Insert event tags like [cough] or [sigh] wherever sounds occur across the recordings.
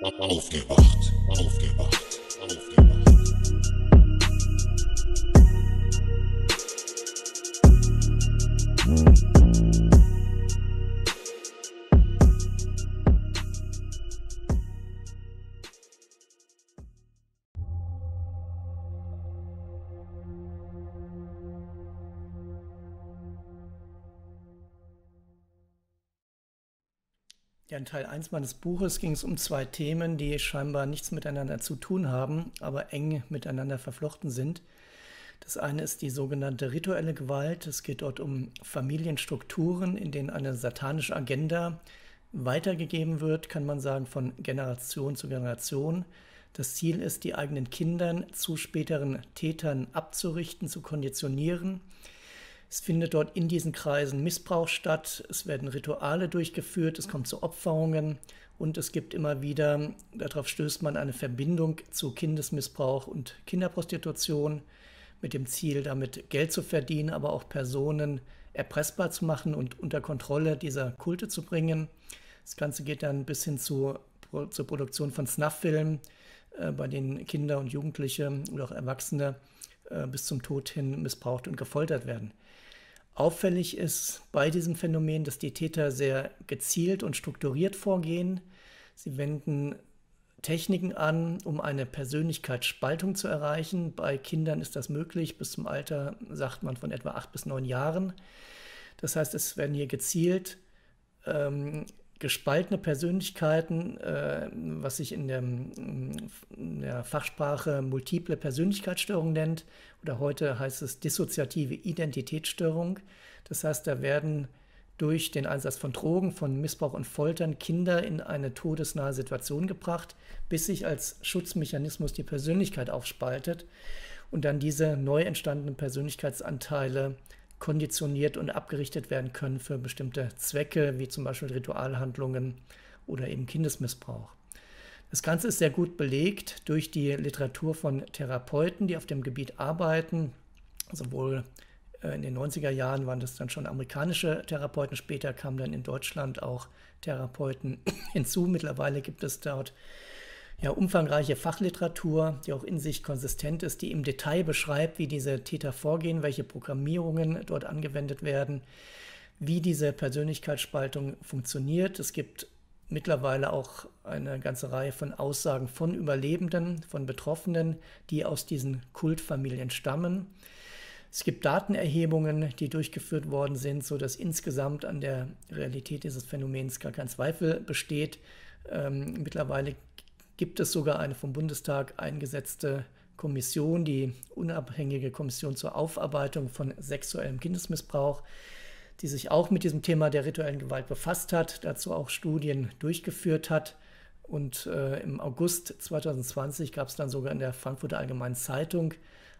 Aufgewacht, aufgewacht. Teil 1 meines Buches ging es um zwei Themen, die scheinbar nichts miteinander zu tun haben, aber eng miteinander verflochten sind. Das eine ist die sogenannte rituelle Gewalt. Es geht dort um Familienstrukturen, in denen eine satanische Agenda weitergegeben wird, kann man sagen, von Generation zu Generation. Das Ziel ist, die eigenen Kindern zu späteren Tätern abzurichten, zu konditionieren. Es findet dort in diesen Kreisen Missbrauch statt, es werden Rituale durchgeführt, es kommt zu Opferungen und es gibt immer wieder, darauf stößt man eine Verbindung zu Kindesmissbrauch und Kinderprostitution mit dem Ziel, damit Geld zu verdienen, aber auch Personen erpressbar zu machen und unter Kontrolle dieser Kulte zu bringen. Das Ganze geht dann bis hin zu, zur Produktion von Snuff-Filmen, äh, bei denen Kinder und Jugendliche oder auch Erwachsene äh, bis zum Tod hin missbraucht und gefoltert werden. Auffällig ist bei diesem Phänomen, dass die Täter sehr gezielt und strukturiert vorgehen. Sie wenden Techniken an, um eine Persönlichkeitsspaltung zu erreichen. Bei Kindern ist das möglich, bis zum Alter sagt man von etwa acht bis neun Jahren. Das heißt, es werden hier gezielt ähm, gespaltene Persönlichkeiten, äh, was sich in der, mm, in der, Fachsprache multiple Persönlichkeitsstörung nennt, oder heute heißt es dissoziative Identitätsstörung. Das heißt, da werden durch den Einsatz von Drogen, von Missbrauch und Foltern Kinder in eine todesnahe Situation gebracht, bis sich als Schutzmechanismus die Persönlichkeit aufspaltet und dann diese neu entstandenen Persönlichkeitsanteile konditioniert und abgerichtet werden können für bestimmte Zwecke, wie zum Beispiel Ritualhandlungen oder eben Kindesmissbrauch. Das Ganze ist sehr gut belegt durch die Literatur von Therapeuten, die auf dem Gebiet arbeiten, sowohl äh, in den 90er Jahren waren das dann schon amerikanische Therapeuten, später kamen dann in Deutschland auch Therapeuten [clears throat] hinzu. Mittlerweile gibt es dort ja, umfangreiche Fachliteratur, die auch in sich konsistent ist, die im Detail beschreibt, wie diese Täter vorgehen, welche Programmierungen dort angewendet werden, wie diese Persönlichkeitsspaltung funktioniert. Es gibt mittlerweile auch eine ganze Reihe von Aussagen von Überlebenden, von Betroffenen, die aus diesen Kultfamilien stammen. Es gibt Datenerhebungen, die durchgeführt worden sind, sodass insgesamt an der Realität dieses Phänomens gar kein Zweifel besteht. Ähm, mittlerweile gibt es sogar eine vom Bundestag eingesetzte Kommission, die unabhängige Kommission zur Aufarbeitung von sexuellem Kindesmissbrauch, die sich auch mit diesem Thema der rituellen Gewalt befasst hat, dazu auch Studien durchgeführt hat. Und äh, im August 2020 gab es dann sogar in der Frankfurter Allgemeinen Zeitung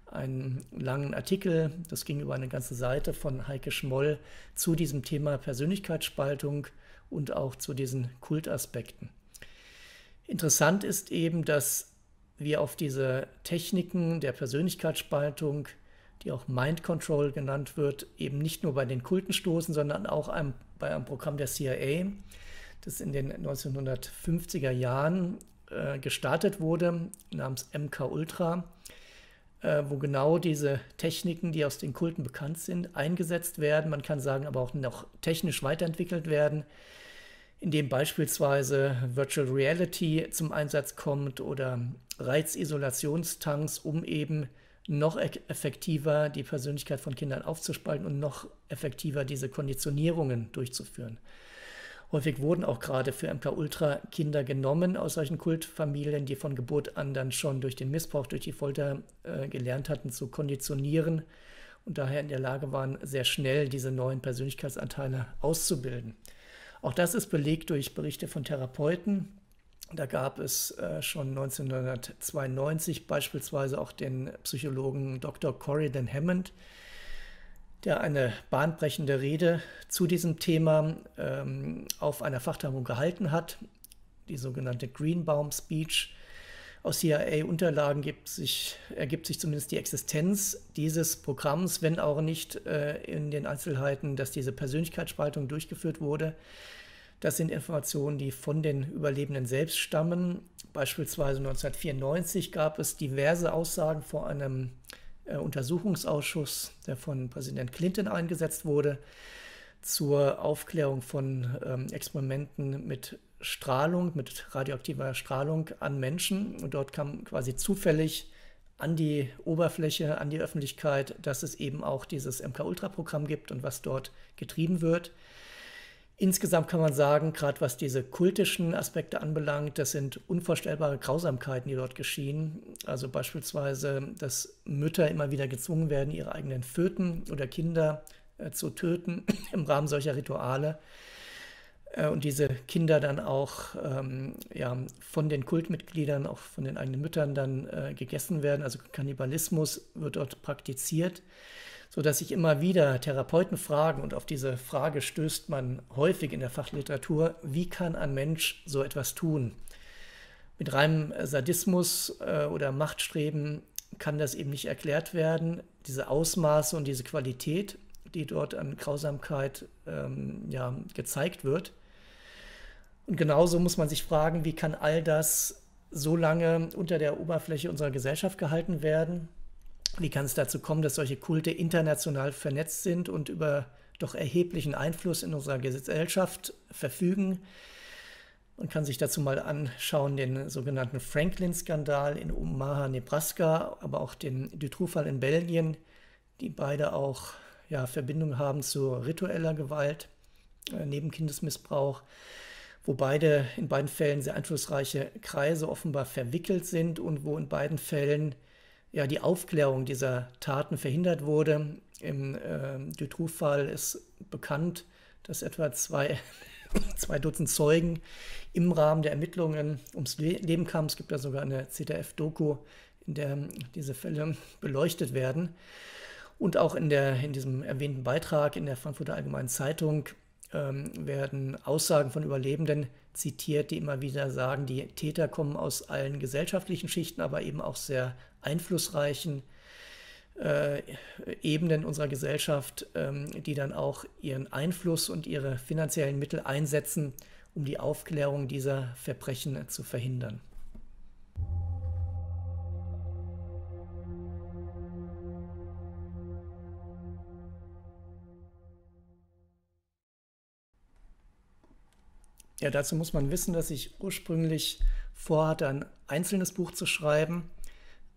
einen langen Artikel, das ging über eine ganze Seite von Heike Schmoll zu diesem Thema Persönlichkeitsspaltung und auch zu diesen Kultaspekten. Interessant ist eben, dass wir auf diese Techniken der Persönlichkeitsspaltung, die auch Mind Control genannt wird, eben nicht nur bei den Kulten stoßen, sondern auch einem, bei einem Programm der CIA, das in den 1950er Jahren äh, gestartet wurde, namens MK Ultra, äh, wo genau diese Techniken, die aus den Kulten bekannt sind, eingesetzt werden. Man kann sagen, aber auch noch technisch weiterentwickelt werden in dem beispielsweise Virtual Reality zum Einsatz kommt oder Reizisolationstanks, um eben noch e-, effektiver die Persönlichkeit von Kindern aufzuspalten und noch effektiver diese Konditionierungen durchzuführen. Häufig wurden auch gerade für MK-Ultra Kinder genommen aus solchen Kultfamilien, die von Geburt an dann schon durch den Missbrauch, durch die Folter äh, gelernt hatten zu konditionieren und daher in der Lage waren, sehr schnell diese neuen Persönlichkeitsanteile auszubilden. Auch das ist belegt durch Berichte von Therapeuten. Da gab es äh, schon 1992 beispielsweise auch den Psychologen Dr. Corridan Hammond, der eine bahnbrechende Rede zu diesem Thema ähm, auf einer Fachtagung gehalten hat, die sogenannte Greenbaum Speech aus CIA-Unterlagen sich, ergibt sich zumindest die Existenz dieses Programms, wenn auch nicht äh, in den Einzelheiten, dass diese Persönlichkeitsspaltung durchgeführt wurde. Das sind Informationen, die von den Überlebenden selbst stammen. Beispielsweise 1994 gab es diverse Aussagen vor einem äh, Untersuchungsausschuss, der von Präsident Clinton eingesetzt wurde, zur Aufklärung von ähm, Experimenten mit Strahlung, mit radioaktiver Strahlung an Menschen. Und dort kam quasi zufällig an die Oberfläche, an die Öffentlichkeit, dass es eben auch dieses MK-Ultra-Programm gibt und was dort getrieben wird. Insgesamt kann man sagen, gerade was diese kultischen Aspekte anbelangt, das sind unvorstellbare Grausamkeiten, die dort geschehen. Also beispielsweise, dass Mütter immer wieder gezwungen werden, ihre eigenen Föten oder Kinder äh, zu töten [laughs] im Rahmen solcher Rituale. Äh, und diese Kinder dann auch ähm, ja, von den Kultmitgliedern, auch von den eigenen Müttern dann äh, gegessen werden. Also Kannibalismus wird dort praktiziert, sodass sich immer wieder Therapeuten fragen und auf diese Frage stößt man häufig in der Fachliteratur, wie kann ein Mensch so etwas tun? Mit reinem Sadismus äh, oder Machtstreben kann das eben nicht erklärt werden. Diese Ausmaße und diese Qualität, die dort an Grausamkeit ähm, ja, gezeigt wird, und genauso muss man sich fragen, wie kann all das so lange unter der Oberfläche unserer Gesellschaft gehalten werden? Wie kann es dazu kommen, dass solche Kulte international vernetzt sind und über doch erheblichen Einfluss in unserer Gesellschaft verfügen? Man kann sich dazu mal anschauen den sogenannten Franklin-Skandal in Omaha, Nebraska, aber auch den Dutroux-Fall in Belgien, die beide auch ja, Verbindung haben zu ritueller Gewalt äh, neben Kindesmissbrauch wo beide in beiden Fällen sehr einflussreiche Kreise offenbar verwickelt sind und wo in beiden Fällen ja die Aufklärung dieser Taten verhindert wurde. Im äh, Dutroux-Fall ist bekannt, dass etwa zwei, [laughs] zwei Dutzend Zeugen im Rahmen der Ermittlungen ums Leben kamen. Es gibt da sogar eine ZDF-Doku, in der diese Fälle beleuchtet werden. Und auch in, der, in diesem erwähnten Beitrag in der Frankfurter Allgemeinen Zeitung ähm, werden Aussagen von Überlebenden zitiert, die immer wieder sagen, die Täter kommen aus allen gesellschaftlichen Schichten, aber eben auch sehr einflussreichen äh, Ebenen unserer Gesellschaft, ähm, die dann auch ihren Einfluss und ihre finanziellen Mittel einsetzen, um die Aufklärung dieser Verbrechen zu verhindern. Ja, dazu muss man wissen, dass ich ursprünglich vorhatte, ein einzelnes Buch zu schreiben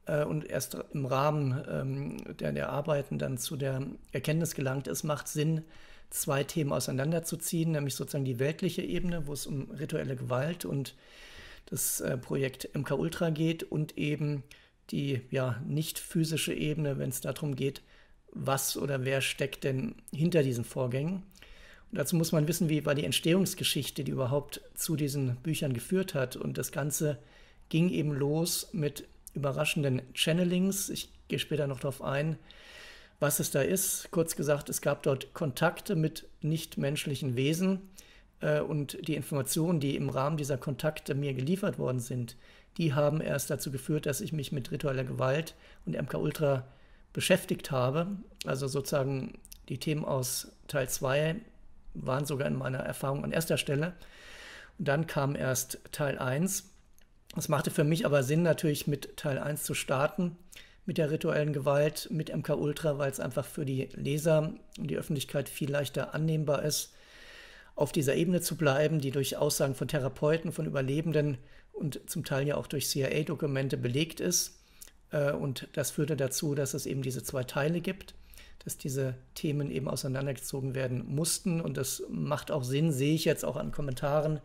äh, und erst im Rahmen ähm, der, der Arbeiten dann zu der Erkenntnis gelangt, es macht Sinn, zwei Themen auseinanderzuziehen, nämlich sozusagen die weltliche Ebene, wo es um rituelle Gewalt und das äh, Projekt MK Ultra geht und eben die ja nicht physische Ebene, wenn es darum geht, was oder wer steckt denn hinter diesen Vorgängen. Und dazu muss man wissen, wie war die Entstehungsgeschichte, die überhaupt zu diesen Büchern geführt hat. Und das Ganze ging eben los mit überraschenden Channelings. Ich gehe später noch darauf ein, was es da ist. Kurz gesagt, es gab dort Kontakte mit nichtmenschlichen Wesen äh, und die Informationen, die im Rahmen dieser Kontakte mir geliefert worden sind, die haben erst dazu geführt, dass ich mich mit ritueller Gewalt und MK-Ultra beschäftigt habe. Also sozusagen die Themen aus Teil 2 waren sogar in meiner Erfahrung an erster Stelle. Und dann kam erst Teil 1. Es machte für mich aber Sinn, natürlich mit Teil 1 zu starten, mit der rituellen Gewalt, mit MK Ultra, weil es einfach für die Leser und die Öffentlichkeit viel leichter annehmbar ist, auf dieser Ebene zu bleiben, die durch Aussagen von Therapeuten, von Überlebenden und zum Teil ja auch durch CIA-Dokumente belegt ist. Äh, und das führte dazu, dass es eben diese zwei Teile gibt dass diese Themen eben auseinandergezogen werden mussten. Und das macht auch Sinn, sehe ich jetzt auch an Kommentaren,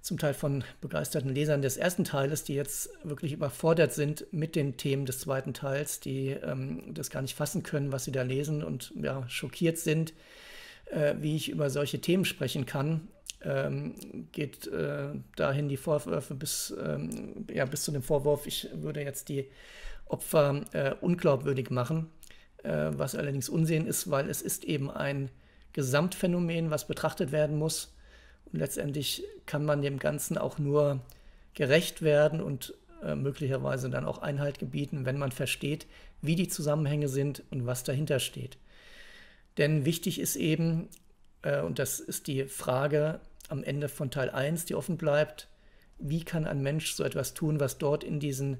zum Teil von begeisterten Lesern des ersten Teiles, die jetzt wirklich überfordert sind mit den Themen des zweiten Teils, die ähm, das gar nicht fassen können, was sie da lesen und ja, schockiert sind, äh, wie ich über solche Themen sprechen kann. Ähm, geht äh, dahin die Vorwürfe bis, ähm, ja, bis zu dem Vorwurf, ich würde jetzt die Opfer äh, unglaubwürdig machen. Äh, was allerdings Unsehen ist, weil es ist eben ein Gesamtphänomen, was betrachtet werden muss. Und letztendlich kann man dem Ganzen auch nur gerecht werden und äh, möglicherweise dann auch Einhalt gebieten, wenn man versteht, wie die Zusammenhänge sind und was dahinter steht. Denn wichtig ist eben, äh, und das ist die Frage am Ende von Teil 1, die offen bleibt, wie kann ein Mensch so etwas tun, was dort in diesen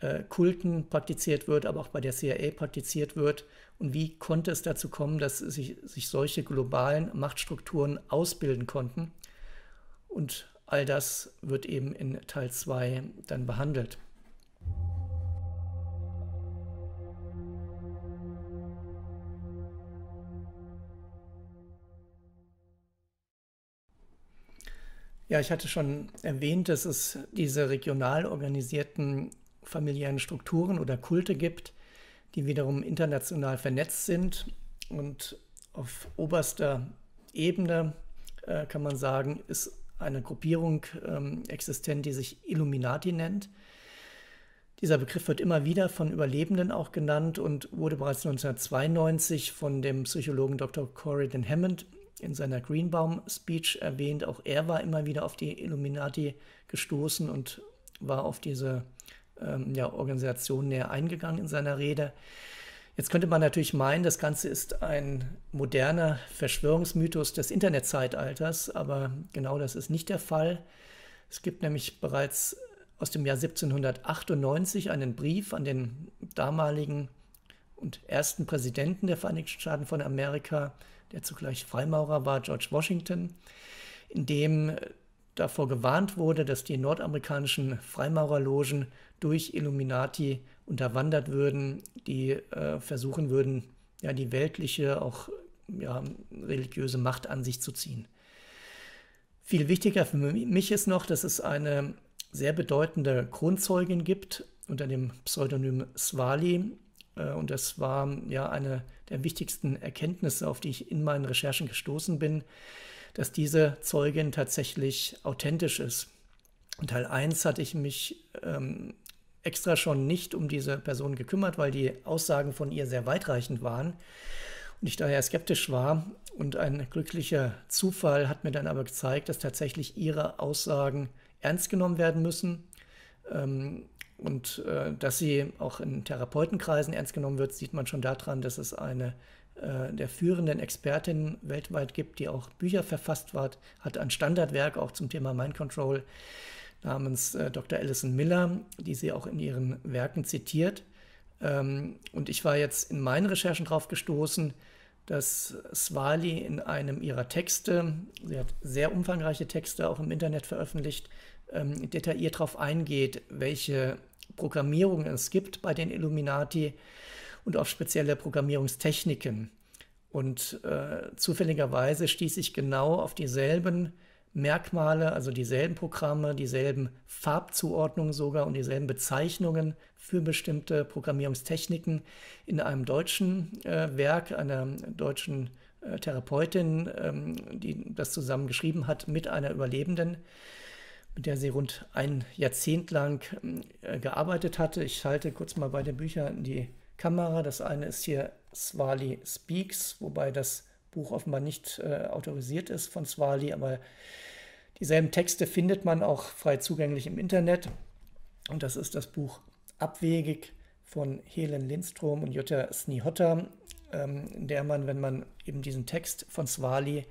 äh, Kulten praktiziert wird, aber auch bei der CIA praktiziert wird. Und wie konnte es dazu kommen, dass sich, sich solche globalen Machtstrukturen ausbilden konnten? Und all das wird eben in Teil 2 dann behandelt. Ja, ich hatte schon erwähnt, dass es diese regional organisierten familiären Strukturen oder Kulte gibt, die wiederum international vernetzt sind. Und auf oberster Ebene äh, kann man sagen, ist eine Gruppierung ähm, existent, die sich Illuminati nennt. Dieser Begriff wird immer wieder von Überlebenden auch genannt und wurde bereits 1992 von dem Psychologen Dr. Corydon Hammond in seiner Greenbaum-Speech erwähnt. Auch er war immer wieder auf die Illuminati gestoßen und war auf diese ähm, ja, Organisation näher eingegangen in seiner Rede. Jetzt könnte man natürlich meinen, das Ganze ist ein moderner Verschwörungsmythos des Internetzeitalters, aber genau das ist nicht der Fall. Es gibt nämlich bereits aus dem Jahr 1798 einen Brief an den damaligen und ersten Präsidenten der Vereinigten Staaten von Amerika, der zugleich Freimaurer war, George Washington, in dem davor gewarnt wurde, dass die nordamerikanischen Freimaurerlogen durch Illuminati unterwandert würden, die äh, versuchen würden, ja, die weltliche, auch ja, religiöse Macht an sich zu ziehen. Viel wichtiger für mich ist noch, dass es eine sehr bedeutende Kronzeugin gibt unter dem Pseudonym Swali. Äh, und das war ja eine der wichtigsten Erkenntnisse, auf die ich in meinen Recherchen gestoßen bin dass diese Zeugin tatsächlich authentisch ist. In Teil 1 hatte ich mich ähm, extra schon nicht um diese Person gekümmert, weil die Aussagen von ihr sehr weitreichend waren und ich daher skeptisch war. Und ein glücklicher Zufall hat mir dann aber gezeigt, dass tatsächlich ihre Aussagen ernst genommen werden müssen ähm, und äh, dass sie auch in Therapeutenkreisen ernst genommen wird, sieht man schon daran, dass es eine äh, der führenden Expertin weltweit gibt, die auch Bücher verfasst hat, hat ein Standardwerk auch zum Thema Mind Control namens äh, Dr. Alison Miller, die sie auch in ihren Werken zitiert. Ähm, und ich war jetzt in meinen Recherchen darauf gestoßen, dass Swali in einem ihrer Texte, sie hat sehr umfangreiche Texte auch im Internet veröffentlicht, ähm, detailliert darauf eingeht, welche Programmierungen es gibt bei den Illuminati und auf spezielle Programmierungstechniken. Und äh, zufälligerweise stieß ich genau auf dieselben Merkmale, also dieselben Programme, dieselben Farbzuordnungen sogar und dieselben Bezeichnungen für bestimmte Programmierungstechniken in einem deutschen äh, Werk einer deutschen äh, Therapeutin, ähm, die das zusammen geschrieben hat mit einer Überlebenden, mit der sie rund ein Jahrzehnt lang äh, gearbeitet hatte. Ich halte kurz mal beide Bücher in die Kamera. Das eine ist hier Swali Speaks, wobei das Buch offenbar nicht äh, autorisiert ist von Swali, aber dieselben Texte findet man auch frei zugänglich im Internet. Und das ist das Buch Abwegig von Helen Lindstrom und Jutta Snihotta, ähm, in der man, wenn man eben diesen Text von Swali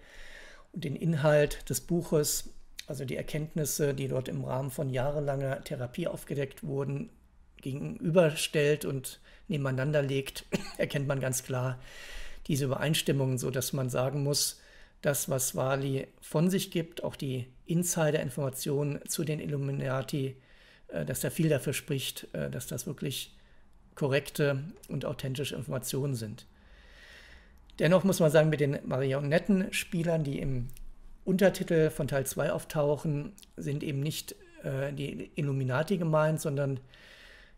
und den Inhalt des Buches, also die Erkenntnisse, die dort im Rahmen von jahrelanger Therapie aufgedeckt wurden, gegenüberstellt und nebeneinander legt, [clears throat] erkennt man ganz klar diese Übereinstimmungen, so dass man sagen muss, das, was Wali von sich gibt, auch die Insider-Informationen zu den Illuminati, äh, dass er viel dafür spricht, äh, dass das wirklich korrekte und authentische Informationen sind. Dennoch muss man sagen, mit den Marionettenspielern, die im Untertitel von Teil 2 auftauchen, sind eben nicht äh, die Illuminati gemeint, sondern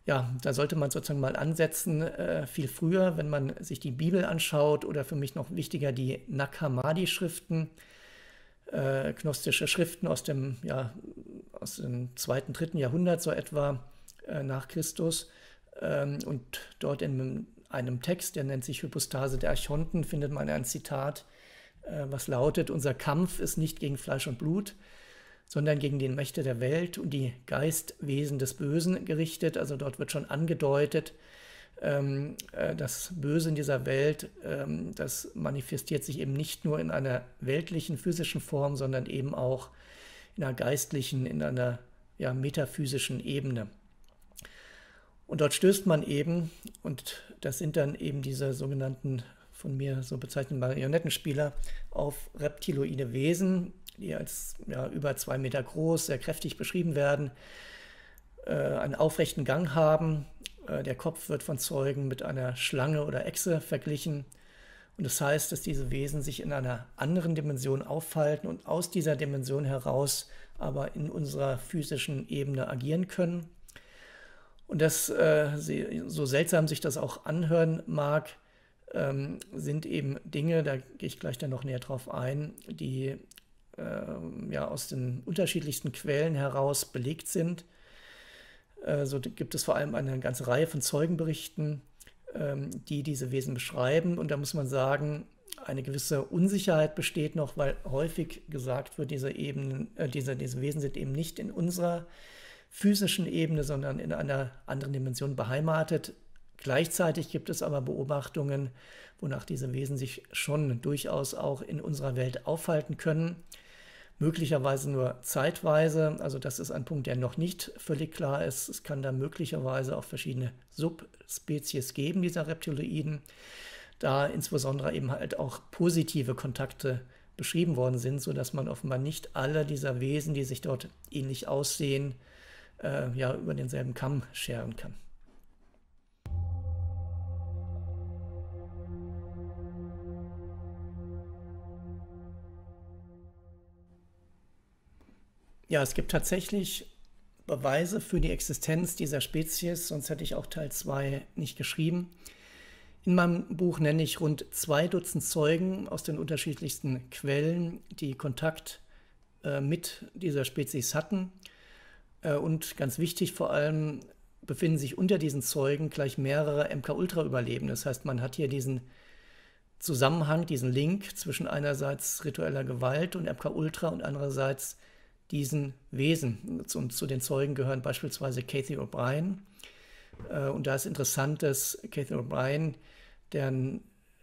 ja, da sollte man sozusagen mal ansetzen, äh, viel früher, wenn man sich die Bibel anschaut oder für mich noch wichtiger die Nakamadi-Schriften, äh, gnostische Schriften aus dem, ja, aus dem zweiten, dritten Jahrhundert so etwa äh, nach Christus. Ähm, und dort in einem Text, der nennt sich Hypostase der Archonten, findet man ein Zitat, äh, was lautet, unser Kampf ist nicht gegen Fleisch und Blut, sondern gegen die Mächte der Welt und die Geistwesen des Bösen gerichtet. Also dort wird schon angedeutet, ähm, äh, das Böse in dieser Welt, ähm, das manifestiert sich eben nicht nur in einer weltlichen, physischen Form, sondern eben auch in einer geistlichen, in einer ja, metaphysischen Ebene. Und dort stößt man eben, und das sind dann eben diese sogenannten von mir so bezeichneten Marionettenspieler, auf reptiloide Wesen, die als ja, über zwei Meter groß, sehr kräftig beschrieben werden, äh, einen aufrechten Gang haben. Äh, der Kopf wird von Zeugen mit einer Schlange oder Echse verglichen. Und das heißt, dass diese Wesen sich in einer anderen Dimension aufhalten und aus dieser Dimension heraus aber in unserer physischen Ebene agieren können. Und dass äh, sie, so seltsam sich das auch anhören mag, ähm, sind eben Dinge, da gehe ich gleich dann noch näher drauf ein, die ähm, ja, aus den unterschiedlichsten Quellen heraus belegt sind. Äh, so gibt es vor allem eine ganze Reihe von Zeugenberichten, ähm, die diese Wesen beschreiben. Und da muss man sagen, eine gewisse Unsicherheit besteht noch, weil häufig gesagt wird, diese, Ebenen, äh, diese, diese Wesen sind eben nicht in unserer physischen Ebene, sondern in einer anderen Dimension beheimatet. Gleichzeitig gibt es aber Beobachtungen, wonach diese Wesen sich schon durchaus auch in unserer Welt aufhalten können möglicherweise nur zeitweise. Also das ist ein Punkt, der noch nicht völlig klar ist. Es kann da möglicherweise auch verschiedene Subspezies geben dieser Reptiloiden, da insbesondere eben halt auch positive Kontakte beschrieben worden sind, sodass man offenbar nicht alle dieser Wesen, die sich dort ähnlich aussehen, äh, ja über denselben Kamm scheren kann. Ja, es gibt tatsächlich Beweise für die Existenz dieser Spezies, sonst hätte ich auch Teil 2 nicht geschrieben. In meinem Buch nenne ich rund zwei Dutzend Zeugen aus den unterschiedlichsten Quellen, die Kontakt äh, mit dieser Spezies hatten. Äh, und ganz wichtig vor allem befinden sich unter diesen Zeugen gleich mehrere MK-Ultra-Überlebende. Das heißt, man hat hier diesen Zusammenhang, diesen Link zwischen einerseits ritueller Gewalt und MK-Ultra und andererseits diesen Wesen. Und zu den Zeugen gehören beispielsweise Cathy O'Brien. Äh, und da ist interessant, dass Cathy O'Brien, deren,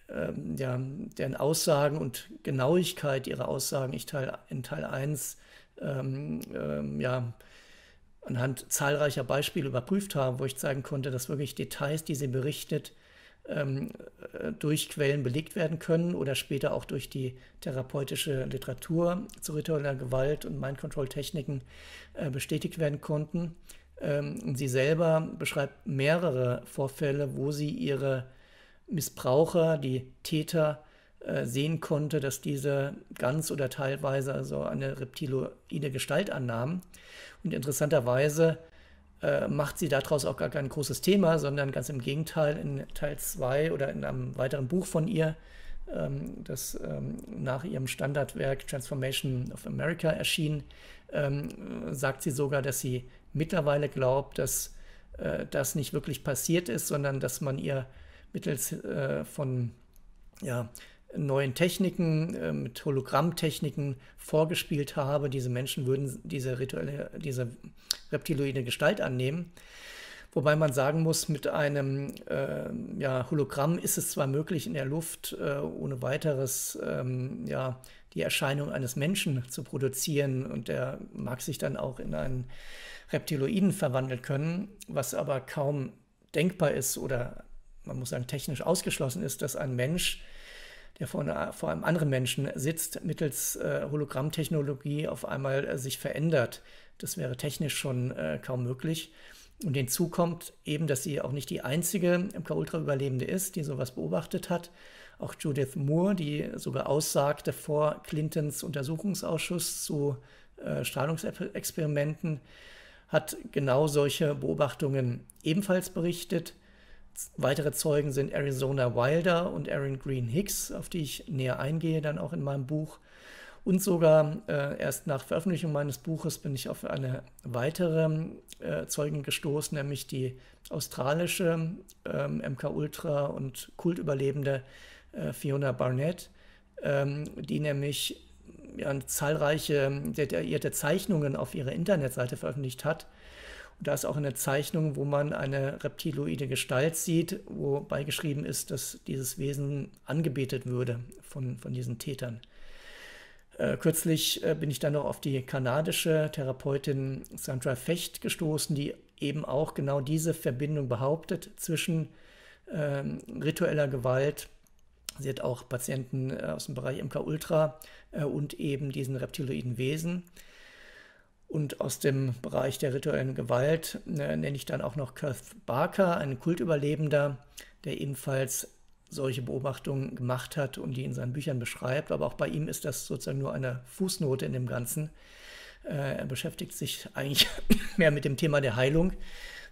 ähm, ja, deren Aussagen und Genauigkeit ihrer Aussagen ich Teil, in Teil 1 ähm, ähm, ja, anhand zahlreicher Beispiele überprüft habe, wo ich zeigen konnte, dass wirklich Details, die sie berichtet, ähm, äh, durch Quellen belegt werden können oder später auch durch die therapeutische Literatur zu ritueller Gewalt und Mind-Control-Techniken äh, bestätigt werden konnten. Ähm, sie selber beschreibt mehrere Vorfälle, wo sie ihre Missbraucher, die Täter, äh, sehen konnte, dass diese ganz oder teilweise also eine reptiloide Gestalt annahmen. Und interessanterweise äh, macht sie daraus auch gar kein großes Thema, sondern ganz im Gegenteil, in Teil 2 oder in einem weiteren Buch von ihr, ähm, das ähm, nach ihrem Standardwerk Transformation of America erschien, ähm, sagt sie sogar, dass sie mittlerweile glaubt, dass äh, das nicht wirklich passiert ist, sondern dass man ihr mittels äh, von ja, neuen Techniken, äh, mit Hologrammtechniken vorgespielt habe. Diese Menschen würden diese rituelle, diese reptiloide Gestalt annehmen. Wobei man sagen muss, mit einem äh, ja, Hologramm ist es zwar möglich, in der Luft äh, ohne weiteres ähm, ja, die Erscheinung eines Menschen zu produzieren und der mag sich dann auch in einen Reptiloiden verwandeln können, was aber kaum denkbar ist oder man muss sagen technisch ausgeschlossen ist, dass ein Mensch der vor, einer, vor einem anderen Menschen sitzt, mittels äh, Hologrammtechnologie auf einmal äh, sich verändert. Das wäre technisch schon äh, kaum möglich. Und hinzu kommt eben, dass sie auch nicht die einzige MK-Ultra-Überlebende ist, die sowas beobachtet hat. Auch Judith Moore, die sogar aussagte vor Clintons Untersuchungsausschuss zu äh, Strahlungsexperimenten, hat genau solche Beobachtungen ebenfalls berichtet. Weitere Zeugen sind Arizona Wilder und Aaron Green Hicks, auf die ich näher eingehe, dann auch in meinem Buch. Und sogar äh, erst nach Veröffentlichung meines Buches bin ich auf eine weitere äh, Zeugin gestoßen, nämlich die australische ähm, MK-Ultra und Kultüberlebende äh, Fiona Barnett, ähm, die nämlich ja, zahlreiche detaillierte Zeichnungen auf ihrer Internetseite veröffentlicht hat da ist auch eine Zeichnung, wo man eine reptiloide Gestalt sieht, wobei geschrieben ist, dass dieses Wesen angebetet würde von, von diesen Tätern. Äh, kürzlich äh, bin ich dann noch auf die kanadische Therapeutin Sandra Fecht gestoßen, die eben auch genau diese Verbindung behauptet zwischen ähm, ritueller Gewalt. Sie hat auch Patienten äh, aus dem Bereich MK Ultra äh, und eben diesen reptiloiden Wesen. Und aus dem Bereich der rituellen Gewalt äh, nenne ich dann auch noch Kurt Barker, ein Kultüberlebender, der ebenfalls solche Beobachtungen gemacht hat und die in seinen Büchern beschreibt. Aber auch bei ihm ist das sozusagen nur eine Fußnote in dem Ganzen. Äh, er beschäftigt sich eigentlich [laughs] mehr mit dem Thema der Heilung,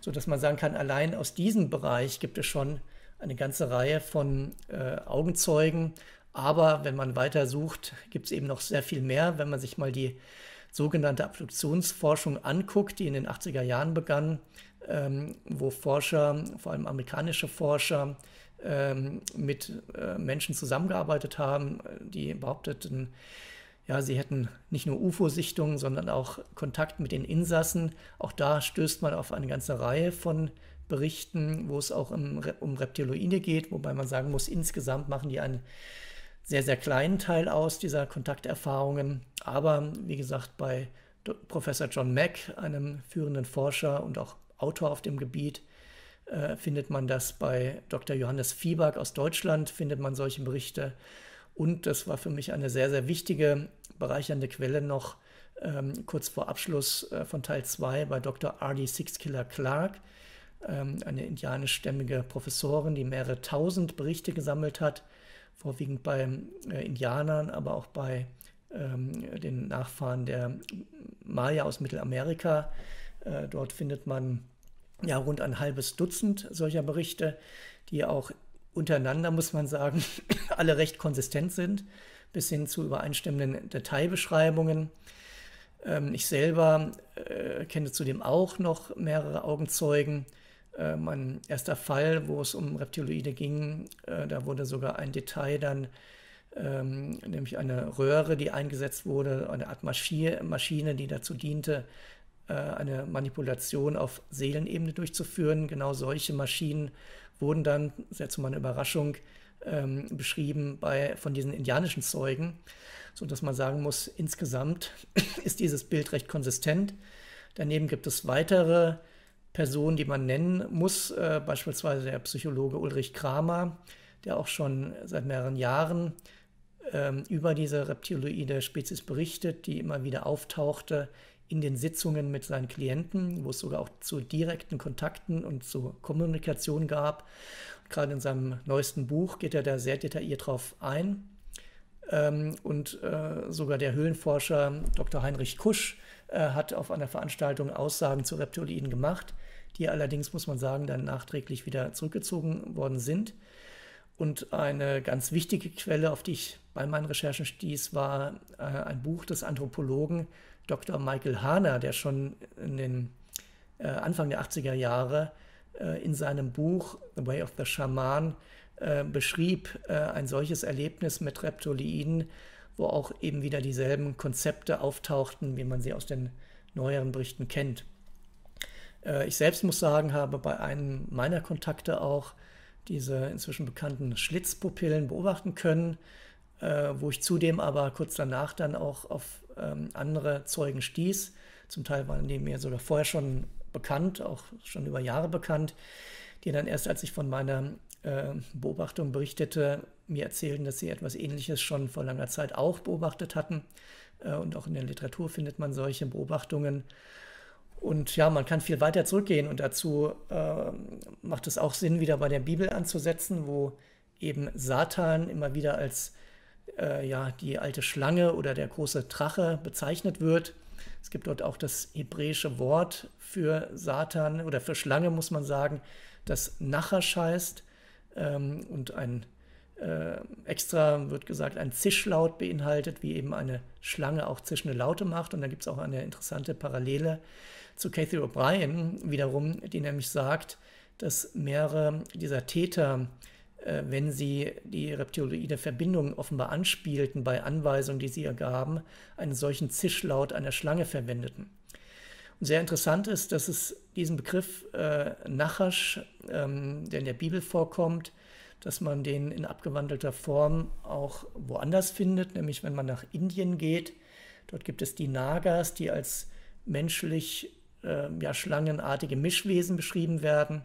sodass man sagen kann, allein aus diesem Bereich gibt es schon eine ganze Reihe von äh, Augenzeugen. Aber wenn man weiter sucht, gibt es eben noch sehr viel mehr. Wenn man sich mal die sogenannte Abduktionsforschung anguckt, die in den 80er Jahren begann, ähm, wo Forscher, vor allem amerikanische Forscher, ähm, mit äh, Menschen zusammengearbeitet haben, die behaupteten, ja, sie hätten nicht nur UFO-Sichtungen, sondern auch Kontakt mit den Insassen. Auch da stößt man auf eine ganze Reihe von Berichten, wo es auch um, um Reptiloide geht, wobei man sagen muss, insgesamt machen die einen sehr, sehr kleinen Teil aus dieser Kontakterfahrungen. Aber wie gesagt, bei Professor John Mack, einem führenden Forscher und auch Autor auf dem Gebiet, äh, findet man das bei Dr. Johannes Fieberg aus Deutschland, findet man solche Berichte. Und das war für mich eine sehr, sehr wichtige, bereichernde Quelle noch ähm, kurz vor Abschluss äh, von Teil 2 bei Dr. Arlie Sixkiller Clark, ähm, eine indianischstämmige Professorin, die mehrere tausend Berichte gesammelt hat vorwiegend bei äh, Indianern, aber auch bei ähm, den Nachfahren der Maya aus Mittelamerika. Äh, dort findet man ja rund ein halbes Dutzend solcher Berichte, die auch untereinander, muss man sagen, [coughs] alle recht konsistent sind, bis hin zu übereinstimmenden Detailbeschreibungen. Ähm, ich selber äh, kenne zudem auch noch mehrere Augenzeugen, äh, mein erster Fall, wo es um Reptiloide ging, äh, da wurde sogar ein Detail dann, ähm, nämlich eine Röhre, die eingesetzt wurde, eine Art Maschine, Maschine die dazu diente, äh, eine Manipulation auf Seelenebene durchzuführen. Genau solche Maschinen wurden dann, sehr zu meiner Überraschung, ähm, beschrieben bei, von diesen indianischen Zeugen, sodass man sagen muss, insgesamt [coughs] ist dieses Bild recht konsistent. Daneben gibt es weitere Personen, die man nennen muss, äh, beispielsweise der Psychologe Ulrich Kramer, der auch schon seit mehreren Jahren ähm, über diese reptiloide Spezies berichtet, die immer wieder auftauchte in den Sitzungen mit seinen Klienten, wo es sogar auch zu direkten Kontakten und zu Kommunikation gab. Und gerade in seinem neuesten Buch geht er da sehr detailliert drauf ein. Ähm, und äh, sogar der Höhlenforscher Dr. Heinrich Kusch, äh, hat auf einer Veranstaltung Aussagen zu Reptilien gemacht, die allerdings, muss man sagen, dann nachträglich wieder zurückgezogen worden sind. Und eine ganz wichtige Quelle, auf die ich bei meinen Recherchen stieß, war äh, ein Buch des Anthropologen Dr. Michael Hahner, der schon in den äh, Anfang der 80er Jahre in seinem Buch The Way of the Shaman beschrieb ein solches Erlebnis mit Reptilien wo auch eben wieder dieselben Konzepte auftauchten, wie man sie aus den neueren Berichten kennt. Äh, ich selbst muss sagen, habe bei einem meiner Kontakte auch diese inzwischen bekannten Schlitzpupillen beobachten können, äh, wo ich zudem aber kurz danach dann auch auf ähm, andere Zeugen stieß. Zum Teil waren die mir sogar vorher schon bekannt, auch schon über Jahre bekannt, die dann erst, als ich von meiner ähm, Beobachtung berichtete, mir erzählen, dass sie etwas Ähnliches schon vor langer Zeit auch beobachtet hatten. Äh, und auch in der Literatur findet man solche Beobachtungen. Und ja, man kann viel weiter zurückgehen und dazu äh, macht es auch Sinn, wieder bei der Bibel anzusetzen, wo eben Satan immer wieder als äh, ja, die alte Schlange oder der große Drache bezeichnet wird. Es gibt dort auch das hebräische Wort für Satan oder für Schlange, muss man sagen, das Nachasch heißt ähm, und ein äh, extra wird gesagt, ein Zischlaut beinhaltet, wie eben eine Schlange auch zischende Laute macht. Und da gibt es auch eine interessante Parallele zu Cathy O'Brien wiederum, die nämlich sagt, dass mehrere dieser Täter, äh, wenn sie die reptiloide Verbindung offenbar anspielten bei Anweisungen, die sie ihr gaben, einen solchen Zischlaut einer Schlange verwendeten sehr interessant ist, dass es diesen Begriff äh, Nachasch, ähm, der in der Bibel vorkommt, dass man den in abgewandelter Form auch woanders findet, nämlich wenn man nach Indien geht. Dort gibt es die Nagas, die als menschlich äh, ja, schlangenartige Mischwesen beschrieben werden.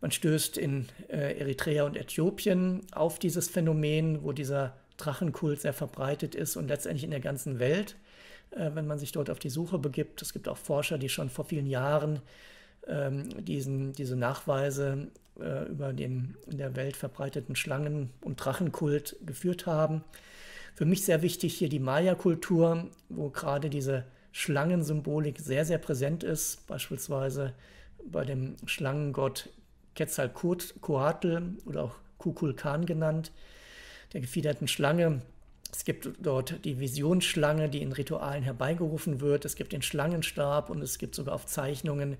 Man stößt in äh, Eritrea und Äthiopien auf dieses Phänomen, wo dieser Drachenkult sehr verbreitet ist und letztendlich in der ganzen Welt, äh, wenn man sich dort auf die Suche begibt. Es gibt auch Forscher, die schon vor vielen Jahren ähm, diesen, diese Nachweise äh, über den in der Welt verbreiteten Schlangen- und Drachenkult geführt haben. Für mich sehr wichtig hier die Maya-Kultur, wo gerade diese Schlangensymbolik sehr, sehr präsent ist, beispielsweise bei dem Schlangengott Quetzalcoatl oder auch Kukulkan genannt, der gefiederten Schlange. Es gibt dort die Visionsschlange, die in Ritualen herbeigerufen wird. Es gibt den Schlangenstab und es gibt sogar auf Zeichnungen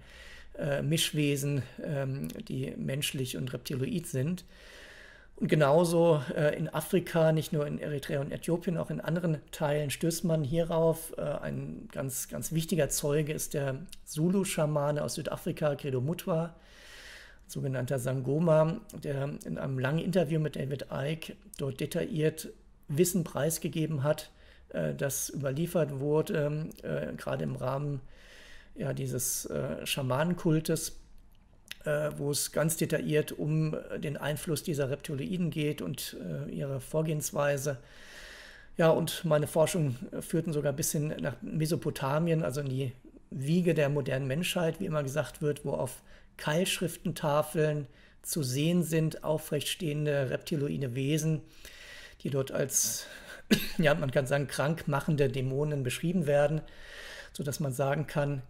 äh, Mischwesen, ähm, die menschlich und reptiloid sind. Und genauso äh, in Afrika, nicht nur in Eritrea und Äthiopien, auch in anderen Teilen stößt man hierauf. Äh, ein ganz, ganz wichtiger Zeuge ist der Zulu-Schamane aus Südafrika, Credo Mutwa, sogenannter Sangoma, der in einem langen Interview mit David Icke dort detailliert Wissen preisgegeben hat, äh, das überliefert wurde, äh, gerade im Rahmen ja, dieses äh, Schamanenkultes, wo es ganz detailliert um den Einfluss dieser Reptiloiden geht und ihre Vorgehensweise. Ja, und meine Forschung führten sogar bis hin nach Mesopotamien, also in die Wiege der modernen Menschheit, wie immer gesagt wird, wo auf Keilschriftentafeln zu sehen sind, aufrechtstehende reptiloide Wesen, die dort als, [clears throat] ja, man kann sagen, krankmachende Dämonen beschrieben werden, sodass man sagen kann,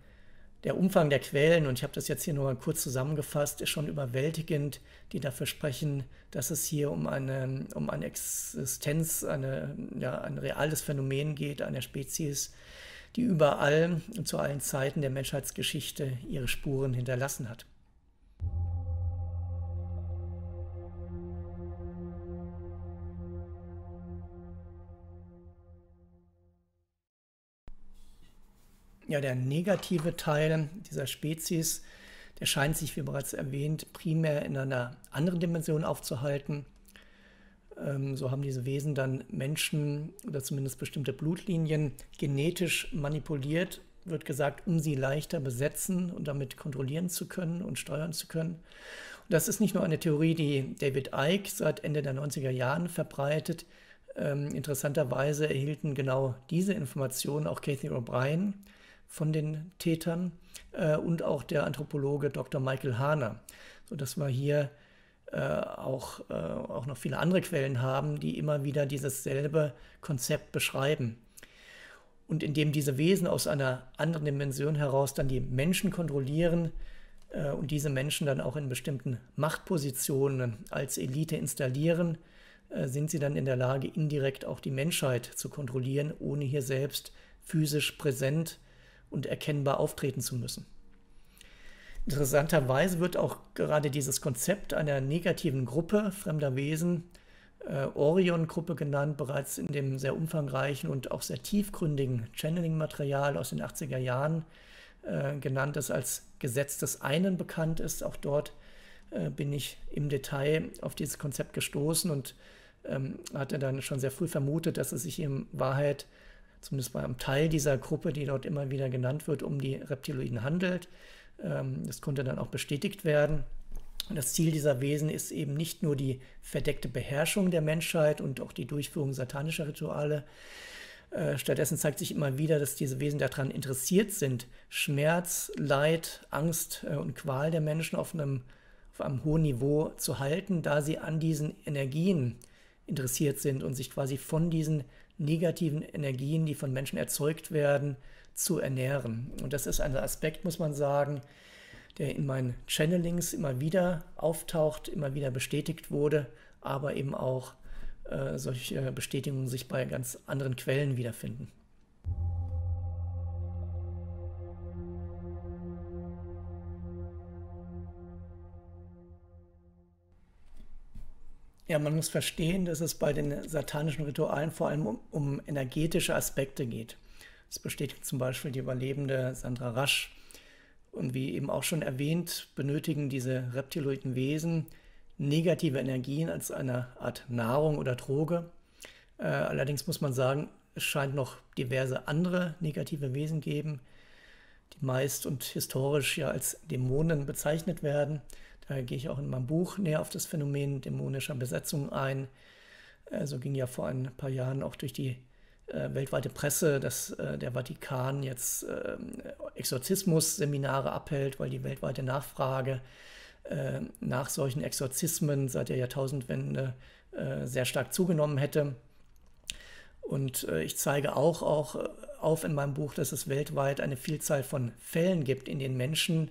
der Umfang der Quellen, und ich habe das jetzt hier nur mal kurz zusammengefasst, ist schon überwältigend, die dafür sprechen, dass es hier um eine, um eine Existenz, eine, ja, ein reales Phänomen geht, einer Spezies, die überall und zu allen Zeiten der Menschheitsgeschichte ihre Spuren hinterlassen hat. Ja, der negative Teil dieser Spezies, der scheint sich, wie bereits erwähnt, primär in einer anderen Dimension aufzuhalten. Ähm, so haben diese Wesen dann Menschen oder zumindest bestimmte Blutlinien genetisch manipuliert, wird gesagt, um sie leichter besetzen und damit kontrollieren zu können und steuern zu können. Und das ist nicht nur eine Theorie, die David Icke seit Ende der 90er Jahren verbreitet. Ähm, interessanterweise erhielten genau diese Informationen auch Kathy O'Brien von den Tätern äh, und auch der Anthropologe Dr. Michael Hahner, sodass wir hier äh, auch, äh, auch noch viele andere Quellen haben, die immer wieder dieses selbe Konzept beschreiben. Und indem diese Wesen aus einer anderen Dimension heraus dann die Menschen kontrollieren äh, und diese Menschen dann auch in bestimmten Machtpositionen als Elite installieren, äh, sind sie dann in der Lage, indirekt auch die Menschheit zu kontrollieren, ohne hier selbst physisch präsent und erkennbar auftreten zu müssen. Interessanterweise wird auch gerade dieses Konzept einer negativen Gruppe fremder Wesen, äh, Orion-Gruppe genannt, bereits in dem sehr umfangreichen und auch sehr tiefgründigen Channeling-Material aus den 80er Jahren äh, genannt, das als Gesetz des einen bekannt ist. Auch dort äh, bin ich im Detail auf dieses Konzept gestoßen und ähm, hatte dann schon sehr früh vermutet, dass es sich in Wahrheit zumindest bei einem Teil dieser Gruppe, die dort immer wieder genannt wird, um die Reptiloiden handelt. Ähm, das konnte dann auch bestätigt werden. Und das Ziel dieser Wesen ist eben nicht nur die verdeckte Beherrschung der Menschheit und auch die Durchführung satanischer Rituale. Äh, stattdessen zeigt sich immer wieder, dass diese Wesen daran interessiert sind, Schmerz, Leid, Angst äh, und Qual der Menschen auf einem, auf einem hohen Niveau zu halten, da sie an diesen Energien interessiert sind und sich quasi von diesen negativen Energien, die von Menschen erzeugt werden, zu ernähren. Und das ist ein Aspekt, muss man sagen, der in meinen Channelings immer wieder auftaucht, immer wieder bestätigt wurde, aber eben auch äh, solche Bestätigungen sich bei ganz anderen Quellen wiederfinden. Ja, man muss verstehen, dass es bei den satanischen Ritualen vor allem um, um energetische Aspekte geht. Es bestätigt zum Beispiel die Überlebende Sandra Rasch. Und wie eben auch schon erwähnt, benötigen diese reptiloiden Wesen negative Energien als eine Art Nahrung oder Droge. Äh, allerdings muss man sagen, es scheint noch diverse andere negative Wesen geben, die meist und historisch ja als Dämonen bezeichnet werden. Daher gehe ich auch in meinem Buch näher auf das Phänomen dämonischer Besetzung ein. Äh, so also ging ja vor ein paar Jahren auch durch die äh, weltweite Presse, dass äh, der Vatikan jetzt äh, Exorzismus-Seminare abhält, weil die weltweite Nachfrage äh, nach solchen Exorzismen seit der Jahrtausendwende äh, sehr stark zugenommen hätte. Und ich zeige auch, auch auf in meinem Buch, dass es weltweit eine Vielzahl von Fällen gibt, in denen Menschen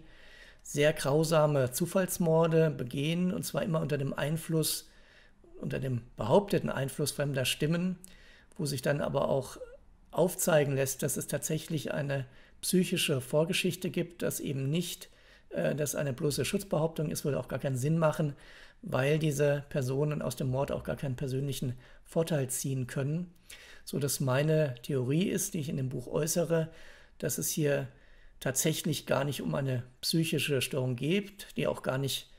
sehr grausame Zufallsmorde begehen, und zwar immer unter dem Einfluss, unter dem behaupteten Einfluss fremder Stimmen, wo sich dann aber auch aufzeigen lässt, dass es tatsächlich eine psychische Vorgeschichte gibt, dass eben nicht äh, das eine bloße Schutzbehauptung ist, würde auch gar keinen Sinn machen, weil diese Personen aus dem Mord auch gar keinen persönlichen Vorteil ziehen können. So dass meine Theorie ist, die ich in dem Buch äußere, dass es hier tatsächlich gar nicht um eine psychische Störung geht, die auch gar nicht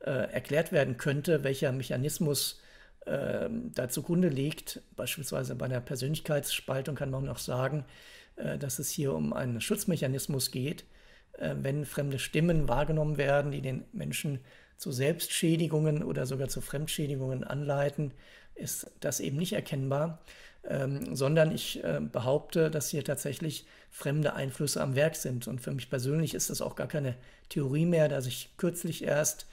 äh, erklärt werden könnte, welcher Mechanismus äh, da zugrunde liegt. Beispielsweise bei einer Persönlichkeitsspaltung kann man auch sagen, äh, dass es hier um einen Schutzmechanismus geht, äh, wenn fremde Stimmen wahrgenommen werden, die den Menschen zu Selbstschädigungen oder sogar zu Fremdschädigungen anleiten, ist das eben nicht erkennbar ähm, sondern ich äh, behaupte, dass hier tatsächlich fremde Einflüsse am Werk sind. Und für mich persönlich ist das auch gar keine Theorie mehr, dass ich kürzlich erst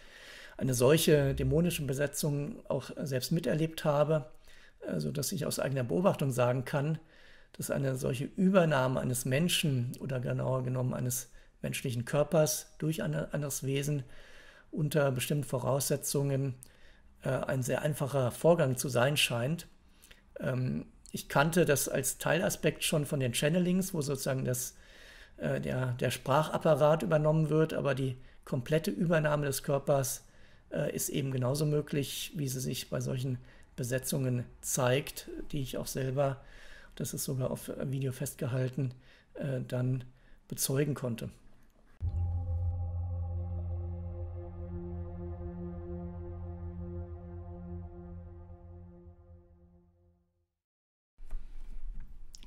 eine solche dämonische Besetzung auch äh, selbst miterlebt habe, also dass ich aus eigener Beobachtung sagen kann, dass eine solche Übernahme eines Menschen oder genauer genommen eines menschlichen Körpers durch ein anderes Wesen unter bestimmten Voraussetzungen äh, ein sehr einfacher Vorgang zu sein scheint. Ähm, ich kannte das als Teilaspekt schon von den Channelings, wo sozusagen das, äh, der, der Sprachapparat übernommen wird, aber die komplette Übernahme des Körpers äh, ist eben genauso möglich, wie sie sich bei solchen Besetzungen zeigt, die ich auch selber, das ist sogar auf Video festgehalten, äh, dann bezeugen konnte.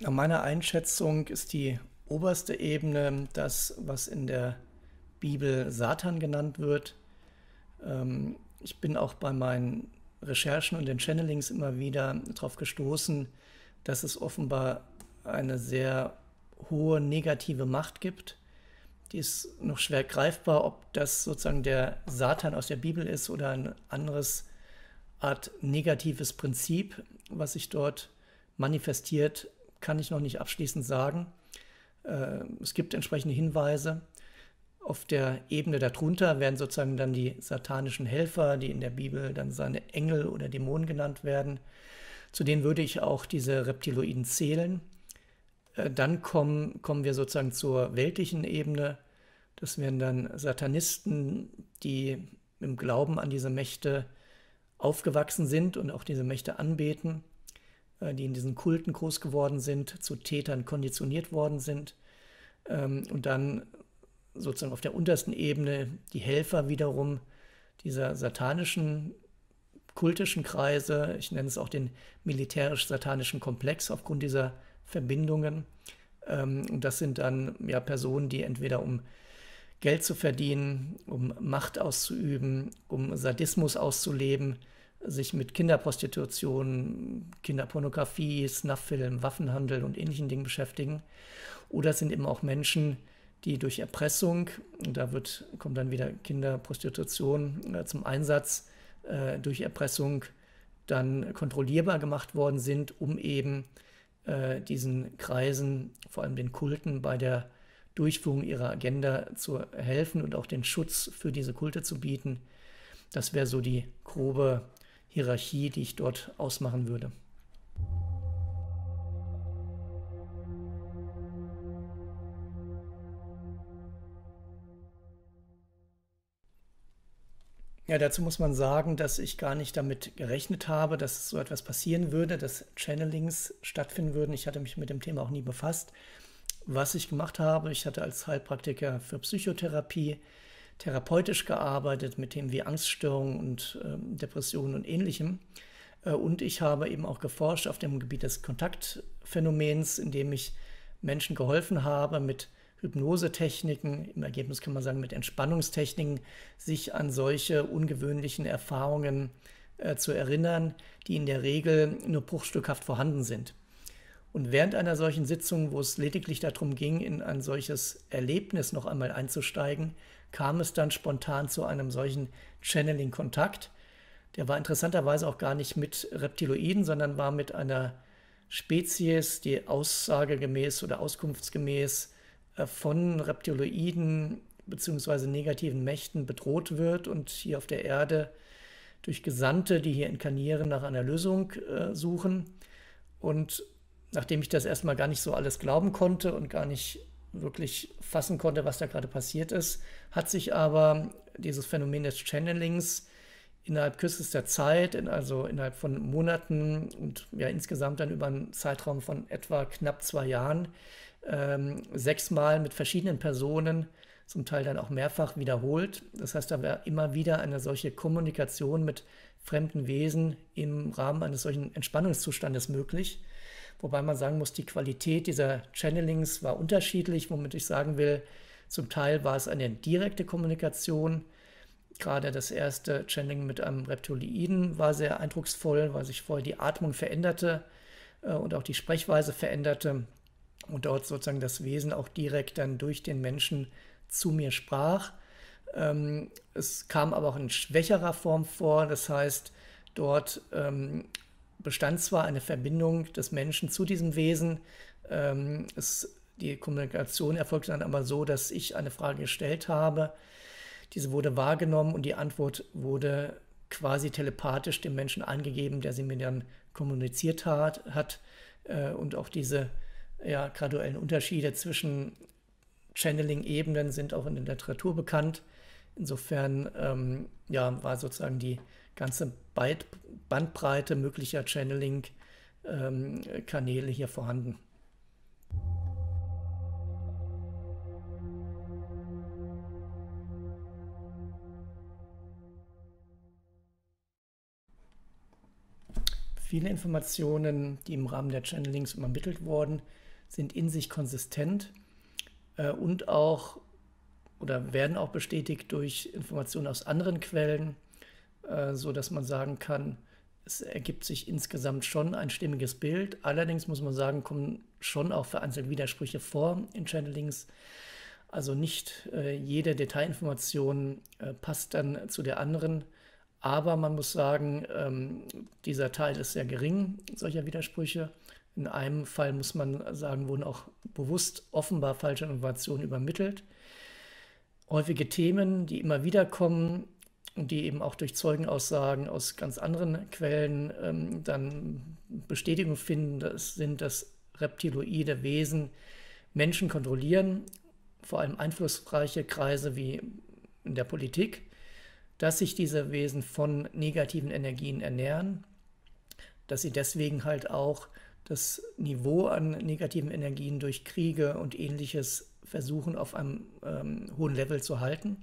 Nach meiner Einschätzung ist die oberste Ebene das, was in der Bibel Satan genannt wird. Ähm, ich bin auch bei meinen Recherchen und den Channelings immer wieder darauf gestoßen, dass es offenbar eine sehr hohe negative Macht gibt. Die ist noch schwer greifbar, ob das sozusagen der Satan aus der Bibel ist oder ein anderes Art negatives Prinzip, was sich dort manifestiert kann ich noch nicht abschließend sagen. Äh, es gibt entsprechende Hinweise. Auf der Ebene darunter werden sozusagen dann die satanischen Helfer, die in der Bibel dann seine Engel oder Dämonen genannt werden. Zu denen würde ich auch diese Reptiloiden zählen. Äh, dann kommen, kommen wir sozusagen zur weltlichen Ebene. Das wären dann Satanisten, die im Glauben an diese Mächte aufgewachsen sind und auch diese Mächte anbeten. Äh, die in diesen Kulten groß geworden sind, zu Tätern konditioniert worden sind. Ähm, und dann sozusagen auf der untersten Ebene die Helfer wiederum dieser satanischen, kultischen Kreise, ich nenne es auch den militärisch-satanischen Komplex aufgrund dieser Verbindungen. Ähm, und das sind dann ja Personen, die entweder um Geld zu verdienen, um Macht auszuüben, um Sadismus auszuleben, sich mit Kinderprostitution, Kinderpornografie, Snufffilm, Waffenhandel und ähnlichen Dingen beschäftigen. Oder es sind eben auch Menschen, die durch Erpressung, da wird, kommt dann wieder Kinderprostitution äh, zum Einsatz, äh, durch Erpressung dann kontrollierbar gemacht worden sind, um eben äh, diesen Kreisen, vor allem den Kulten, bei der Durchführung ihrer Agenda zu helfen und auch den Schutz für diese Kulte zu bieten. Das wäre so die grobe Hierarchie, die ich dort ausmachen würde. Ja, dazu muss man sagen, dass ich gar nicht damit gerechnet habe, dass so etwas passieren würde, dass Channelings stattfinden würden. Ich hatte mich mit dem Thema auch nie befasst. Was ich gemacht habe, ich hatte als Heilpraktiker für Psychotherapie therapeutisch gearbeitet, mit Themen wie Angststörungen und ähm, Depressionen und ähnlichem. Äh, und ich habe eben auch geforscht auf dem Gebiet des Kontaktphänomens, indem ich Menschen geholfen habe, mit Hypnosetechniken, im Ergebnis kann man sagen mit Entspannungstechniken, sich an solche ungewöhnlichen Erfahrungen äh, zu erinnern, die in der Regel nur bruchstückhaft vorhanden sind. Und während einer solchen Sitzung, wo es lediglich darum ging, in ein solches Erlebnis noch einmal einzusteigen, kam es dann spontan zu einem solchen Channeling-Kontakt. Der war interessanterweise auch gar nicht mit Reptiloiden, sondern war mit einer Spezies, die aussagegemäß oder auskunftsgemäß äh, von Reptiloiden bzw. negativen Mächten bedroht wird und hier auf der Erde durch Gesandte, die hier inkarnieren, nach einer Lösung äh, suchen. Und nachdem ich das erstmal gar nicht so alles glauben konnte und gar nicht wirklich fassen konnte, was da gerade passiert ist, hat sich aber dieses Phänomen des Channelings innerhalb kürzester Zeit, in, also innerhalb von Monaten und ja insgesamt dann über einen Zeitraum von etwa knapp zwei Jahren, ähm, sechsmal mit verschiedenen Personen, zum Teil dann auch mehrfach wiederholt. Das heißt, da war immer wieder eine solche Kommunikation mit fremden Wesen im Rahmen eines solchen Entspannungszustandes möglich. Wobei man sagen muss, die Qualität dieser Channelings war unterschiedlich, womit ich sagen will, zum Teil war es eine direkte Kommunikation. Gerade das erste Channeling mit einem Reptiloiden war sehr eindrucksvoll, weil sich vorher die Atmung veränderte äh, und auch die Sprechweise veränderte und dort sozusagen das Wesen auch direkt dann durch den Menschen zu mir sprach. Ähm, es kam aber auch in schwächerer Form vor, das heißt, dort ähm, bestand zwar eine Verbindung des Menschen zu diesem Wesen. Ähm, es, die Kommunikation erfolgte dann aber so, dass ich eine Frage gestellt habe. Diese wurde wahrgenommen und die Antwort wurde quasi telepathisch dem Menschen angegeben, der sie mir dann kommuniziert hat. hat. Äh, und auch diese ja, graduellen Unterschiede zwischen Channeling-Ebenen sind auch in der Literatur bekannt. Insofern ähm, ja, war sozusagen die ganze Bandbreite möglicher Channeling-Kanäle ähm, hier vorhanden. Viele Informationen, die im Rahmen der Channelings übermittelt wurden, sind in sich konsistent äh, und auch oder werden auch bestätigt durch Informationen aus anderen Quellen, äh, so dass man sagen kann, es ergibt sich insgesamt schon ein stimmiges Bild. Allerdings muss man sagen, kommen schon auch vereinzelt Widersprüche vor in Channelings. Also nicht äh, jede Detailinformation äh, passt dann zu der anderen. Aber man muss sagen, ähm, dieser Teil ist sehr gering solcher Widersprüche. In einem Fall muss man sagen, wurden auch bewusst offenbar falsche Informationen übermittelt. Häufige Themen, die immer wieder kommen, und die eben auch durch Zeugenaussagen aus ganz anderen Quellen ähm, dann Bestätigung finden, das sind, dass reptiloide Wesen Menschen kontrollieren, vor allem einflussreiche Kreise wie in der Politik, dass sich diese Wesen von negativen Energien ernähren, dass sie deswegen halt auch das Niveau an negativen Energien durch Kriege und ähnliches versuchen auf einem ähm, hohen Level zu halten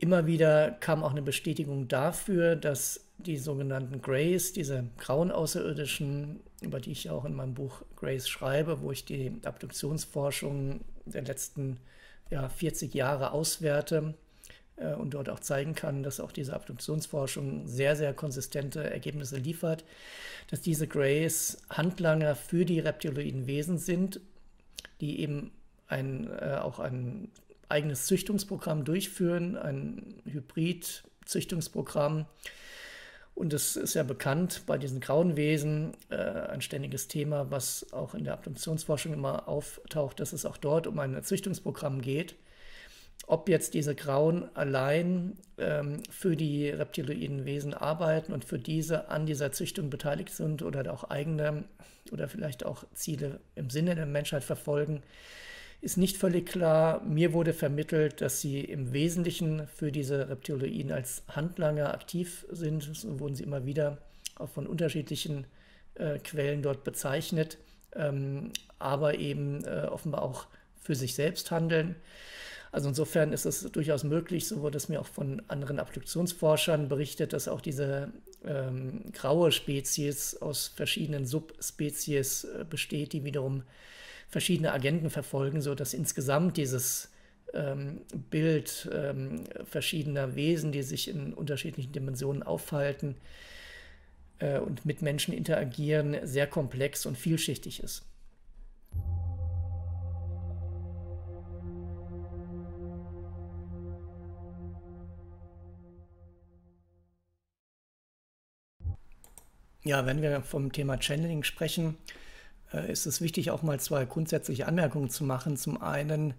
immer wieder kam auch eine Bestätigung dafür, dass die sogenannten Greys, diese grauen Außerirdischen, über die ich auch in meinem Buch Greys schreibe, wo ich die Abduktionsforschung der letzten ja, 40 Jahre auswerte äh, und dort auch zeigen kann, dass auch diese Abduktionsforschung sehr, sehr konsistente Ergebnisse liefert, dass diese Greys Handlanger für die reptiloiden Wesen sind, die eben ein, äh, auch ein eigenes Züchtungsprogramm durchführen, ein Hybrid-Züchtungsprogramm. Und es ist ja bekannt bei diesen grauen Wesen, äh, ein ständiges Thema, was auch in der Abduktionsforschung immer auftaucht, dass es auch dort um ein Züchtungsprogramm geht. Ob jetzt diese Grauen allein ähm, für die reptiloiden Wesen arbeiten und für diese an dieser Züchtung beteiligt sind oder auch eigene oder vielleicht auch Ziele im Sinne der Menschheit verfolgen, ist nicht völlig klar. Mir wurde vermittelt, dass sie im Wesentlichen für diese Reptiloiden als Handlanger aktiv sind. So wurden sie immer wieder auch von unterschiedlichen äh, Quellen dort bezeichnet, ähm, aber eben äh, offenbar auch für sich selbst handeln. Also insofern ist es durchaus möglich, so wurde es mir auch von anderen Abduktionsforschern berichtet, dass auch diese ähm, graue Spezies aus verschiedenen Subspezies äh, besteht, die wiederum verschiedene Agenten verfolgen, sodass insgesamt dieses ähm, Bild ähm, verschiedener Wesen, die sich in unterschiedlichen Dimensionen aufhalten äh, und mit Menschen interagieren, sehr komplex und vielschichtig ist. Ja, wenn wir vom Thema Channeling sprechen, äh, ist es wichtig, auch mal zwei grundsätzliche Anmerkungen zu machen. Zum einen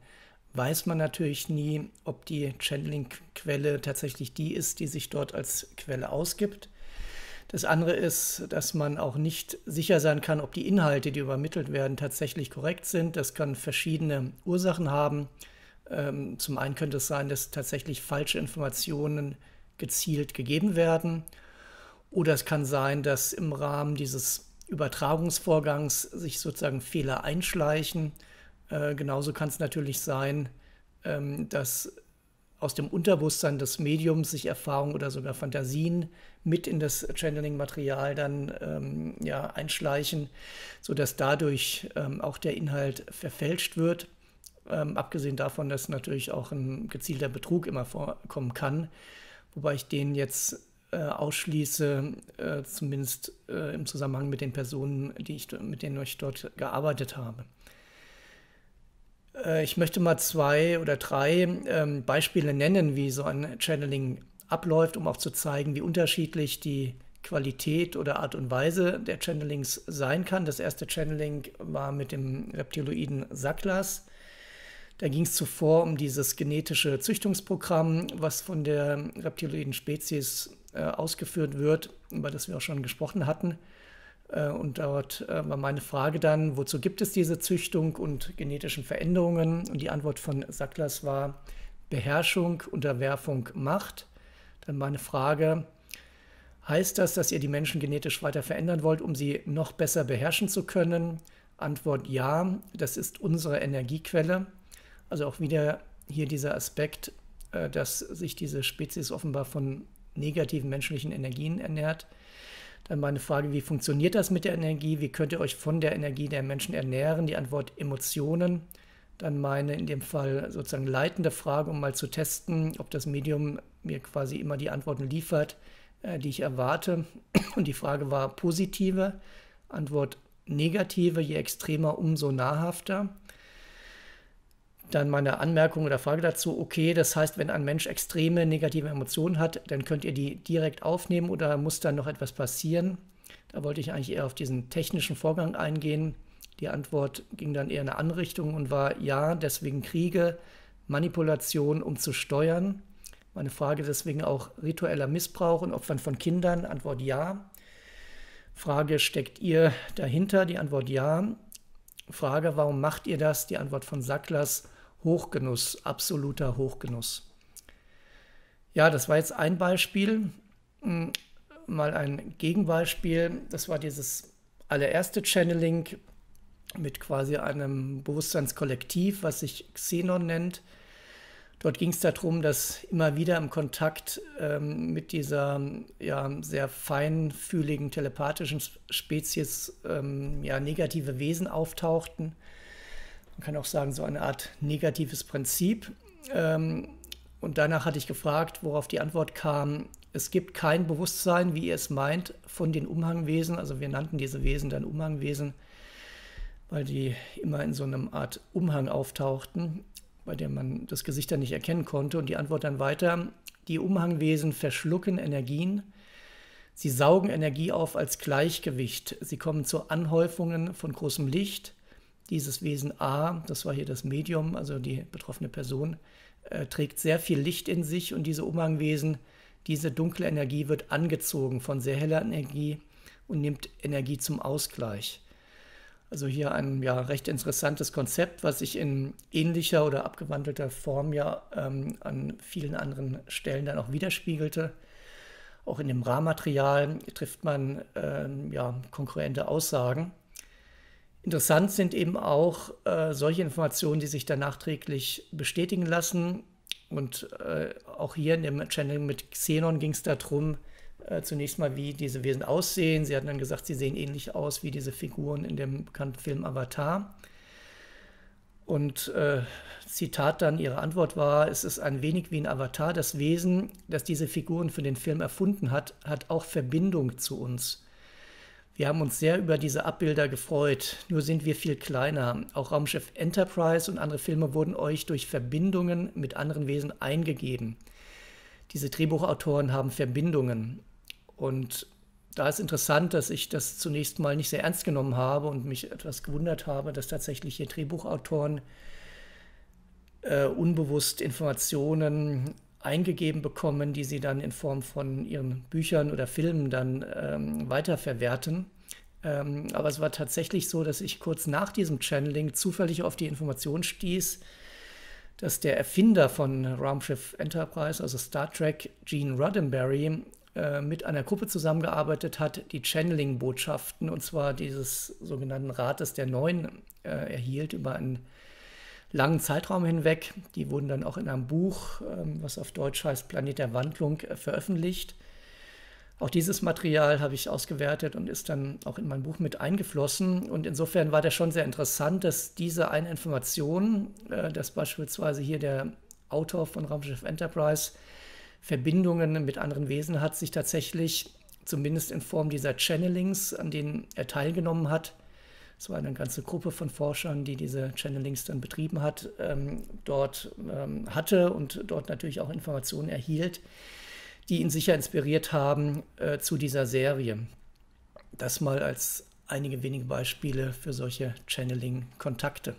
weiß man natürlich nie, ob die Channeling-Quelle tatsächlich die ist, die sich dort als Quelle ausgibt. Das andere ist, dass man auch nicht sicher sein kann, ob die Inhalte, die übermittelt werden, tatsächlich korrekt sind. Das kann verschiedene Ursachen haben. Ähm, zum einen könnte es sein, dass tatsächlich falsche Informationen gezielt gegeben werden. Oder es kann sein, dass im Rahmen dieses Übertragungsvorgangs sich sozusagen Fehler einschleichen. Äh, genauso kann es natürlich sein, ähm, dass aus dem Unterbewusstsein des Mediums sich Erfahrungen oder sogar Fantasien mit in das Channeling-Material dann ähm, ja, einschleichen, sodass dadurch ähm, auch der Inhalt verfälscht wird. Ähm, abgesehen davon, dass natürlich auch ein gezielter Betrug immer vorkommen kann, wobei ich den jetzt äh, ausschließe, äh, zumindest äh, im Zusammenhang mit den Personen, die ich, mit denen ich dort gearbeitet habe. Äh, ich möchte mal zwei oder drei ähm, Beispiele nennen, wie so ein Channeling abläuft, um auch zu zeigen, wie unterschiedlich die Qualität oder Art und Weise der Channelings sein kann. Das erste Channeling war mit dem Reptiloiden Sacklas. Da ging es zuvor um dieses genetische Züchtungsprogramm, was von der reptiloiden Spezies äh, ausgeführt wird, über das wir auch schon gesprochen hatten. Äh, und dort äh, war meine Frage dann, wozu gibt es diese Züchtung und genetischen Veränderungen? Und die Antwort von Sacklers war Beherrschung, Unterwerfung, Macht. Dann meine Frage, heißt das, dass ihr die Menschen genetisch weiter verändern wollt, um sie noch besser beherrschen zu können? Antwort ja, das ist unsere Energiequelle. Also auch wieder hier dieser Aspekt, dass sich diese Spezies offenbar von negativen menschlichen Energien ernährt. Dann meine Frage, wie funktioniert das mit der Energie? Wie könnt ihr euch von der Energie der Menschen ernähren? Die Antwort Emotionen. Dann meine in dem Fall sozusagen leitende Frage, um mal zu testen, ob das Medium mir quasi immer die Antworten liefert, äh, die ich erwarte. [clears throat] Und die Frage war positive, Antwort negative, je extremer, umso nahrhafter dann meine Anmerkung oder Frage dazu, okay, das heißt, wenn ein Mensch extreme negative Emotionen hat, dann könnt ihr die direkt aufnehmen oder muss dann noch etwas passieren? Da wollte ich eigentlich eher auf diesen technischen Vorgang eingehen. Die Antwort ging dann eher in eine Anrichtung und war ja, deswegen Kriege, Manipulation, um zu steuern. Meine Frage deswegen auch ritueller Missbrauch und Opfern von Kindern, Antwort ja. Frage, steckt ihr dahinter? Die Antwort ja. Frage, warum macht ihr das? Die Antwort von Sacklers, Hochgenuss, absoluter Hochgenuss. Ja, das war jetzt ein Beispiel. Hm, mal ein Gegenbeispiel, das war dieses allererste Channeling mit quasi einem Bewusstseinskollektiv, was sich Xenon nennt. Dort ging es darum, dass immer wieder im Kontakt ähm, mit dieser ja, sehr feinfühligen telepathischen Spezies ähm, ja, negative Wesen auftauchten man kann auch sagen, so eine Art negatives Prinzip. Ähm, und danach hatte ich gefragt, worauf die Antwort kam, es gibt kein Bewusstsein, wie ihr es meint, von den Umhangwesen. Also wir nannten diese Wesen dann Umhangwesen, weil die immer in so einem Art Umhang auftauchten, bei dem man das Gesicht dann nicht erkennen konnte. Und die Antwort dann weiter, die Umhangwesen verschlucken Energien. Sie saugen Energie auf als Gleichgewicht. Sie kommen zu Anhäufungen von großem Licht dieses Wesen A, das war hier das Medium, also die betroffene Person, äh, trägt sehr viel Licht in sich und diese Umhangwesen, diese dunkle Energie wird angezogen von sehr heller Energie und nimmt Energie zum Ausgleich. Also hier ein ja, recht interessantes Konzept, was sich in ähnlicher oder abgewandelter Form ja ähm, an vielen anderen Stellen dann auch widerspiegelte. Auch in dem Rahmenmaterial trifft man ähm, ja, konkurrente Aussagen. Interessant sind eben auch äh, solche Informationen, die sich dann nachträglich bestätigen lassen. Und äh, auch hier in dem Channel mit Xenon ging es darum, äh, zunächst mal, wie diese Wesen aussehen. Sie hatten dann gesagt, sie sehen ähnlich aus wie diese Figuren in dem bekannten Film Avatar. Und äh, Zitat dann, ihre Antwort war, es ist ein wenig wie ein Avatar. Das Wesen, das diese Figuren für den Film erfunden hat, hat auch Verbindung zu uns. Wir haben uns sehr über diese Abbilder gefreut, nur sind wir viel kleiner. Auch Raumschiff Enterprise und andere Filme wurden euch durch Verbindungen mit anderen Wesen eingegeben. Diese Drehbuchautoren haben Verbindungen. Und da ist interessant, dass ich das zunächst mal nicht sehr ernst genommen habe und mich etwas gewundert habe, dass tatsächlich hier Drehbuchautoren äh, unbewusst Informationen eingegeben bekommen, die sie dann in Form von ihren Büchern oder Filmen dann ähm, weiterverwerten. Ähm, aber es war tatsächlich so, dass ich kurz nach diesem Channeling zufällig auf die Information stieß, dass der Erfinder von Raumschiff Enterprise, also Star Trek, Gene Roddenberry, äh, mit einer Gruppe zusammengearbeitet hat, die Channeling-Botschaften, und zwar dieses sogenannten Rates der Neuen, äh, erhielt über ein langen Zeitraum hinweg. Die wurden dann auch in einem Buch, ähm, was auf Deutsch heißt Planet der Wandlung, äh, veröffentlicht. Auch dieses Material habe ich ausgewertet und ist dann auch in mein Buch mit eingeflossen. Und insofern war das schon sehr interessant, dass diese eine Information, äh, dass beispielsweise hier der Autor von Raumschiff Enterprise Verbindungen mit anderen Wesen hat, sich tatsächlich zumindest in Form dieser Channelings, an denen er teilgenommen hat, es war eine ganze Gruppe von Forschern, die diese Channelings dann betrieben hat, ähm, dort ähm, hatte und dort natürlich auch Informationen erhielt, die ihn sicher inspiriert haben äh, zu dieser Serie. Das mal als einige wenige Beispiele für solche Channeling-Kontakte.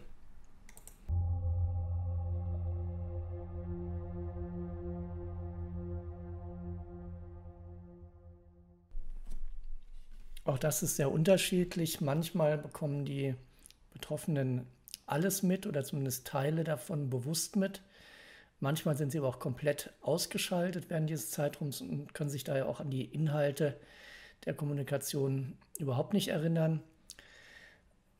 auch das ist sehr unterschiedlich. Manchmal bekommen die Betroffenen alles mit oder zumindest Teile davon bewusst mit. Manchmal sind sie aber auch komplett ausgeschaltet während dieses Zeitraums und können sich daher auch an die Inhalte der Kommunikation überhaupt nicht erinnern.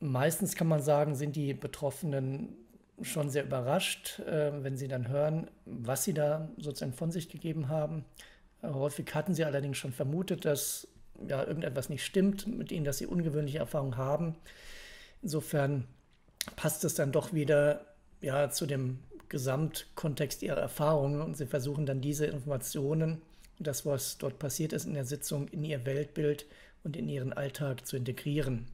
Meistens kann man sagen, sind die Betroffenen schon sehr überrascht, äh, wenn sie dann hören, was sie da sozusagen von sich gegeben haben. Äh, häufig hatten sie allerdings schon vermutet, dass ja, irgendetwas nicht stimmt, mit ihnen, dass sie ungewöhnliche Erfahrungen haben. Insofern passt es dann doch wieder ja, zu dem Gesamtkontext ihrer Erfahrungen und sie versuchen dann diese Informationen das, was dort passiert ist in der Sitzung, in ihr Weltbild und in ihren Alltag zu integrieren.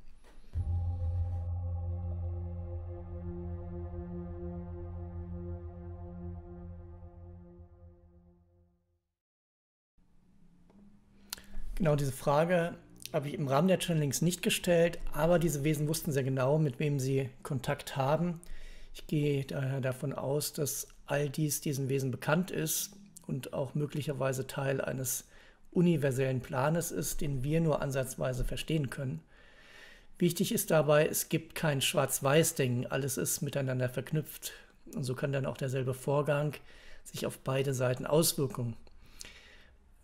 Genau diese Frage habe ich im Rahmen der Channelings nicht gestellt, aber diese Wesen wussten sehr genau, mit wem sie Kontakt haben. Ich gehe daher davon aus, dass all dies diesen Wesen bekannt ist und auch möglicherweise Teil eines universellen Planes ist, den wir nur ansatzweise verstehen können. Wichtig ist dabei, es gibt kein Schwarz-Weiß-Denken, alles ist miteinander verknüpft. Und so kann dann auch derselbe Vorgang sich auf beide Seiten auswirken.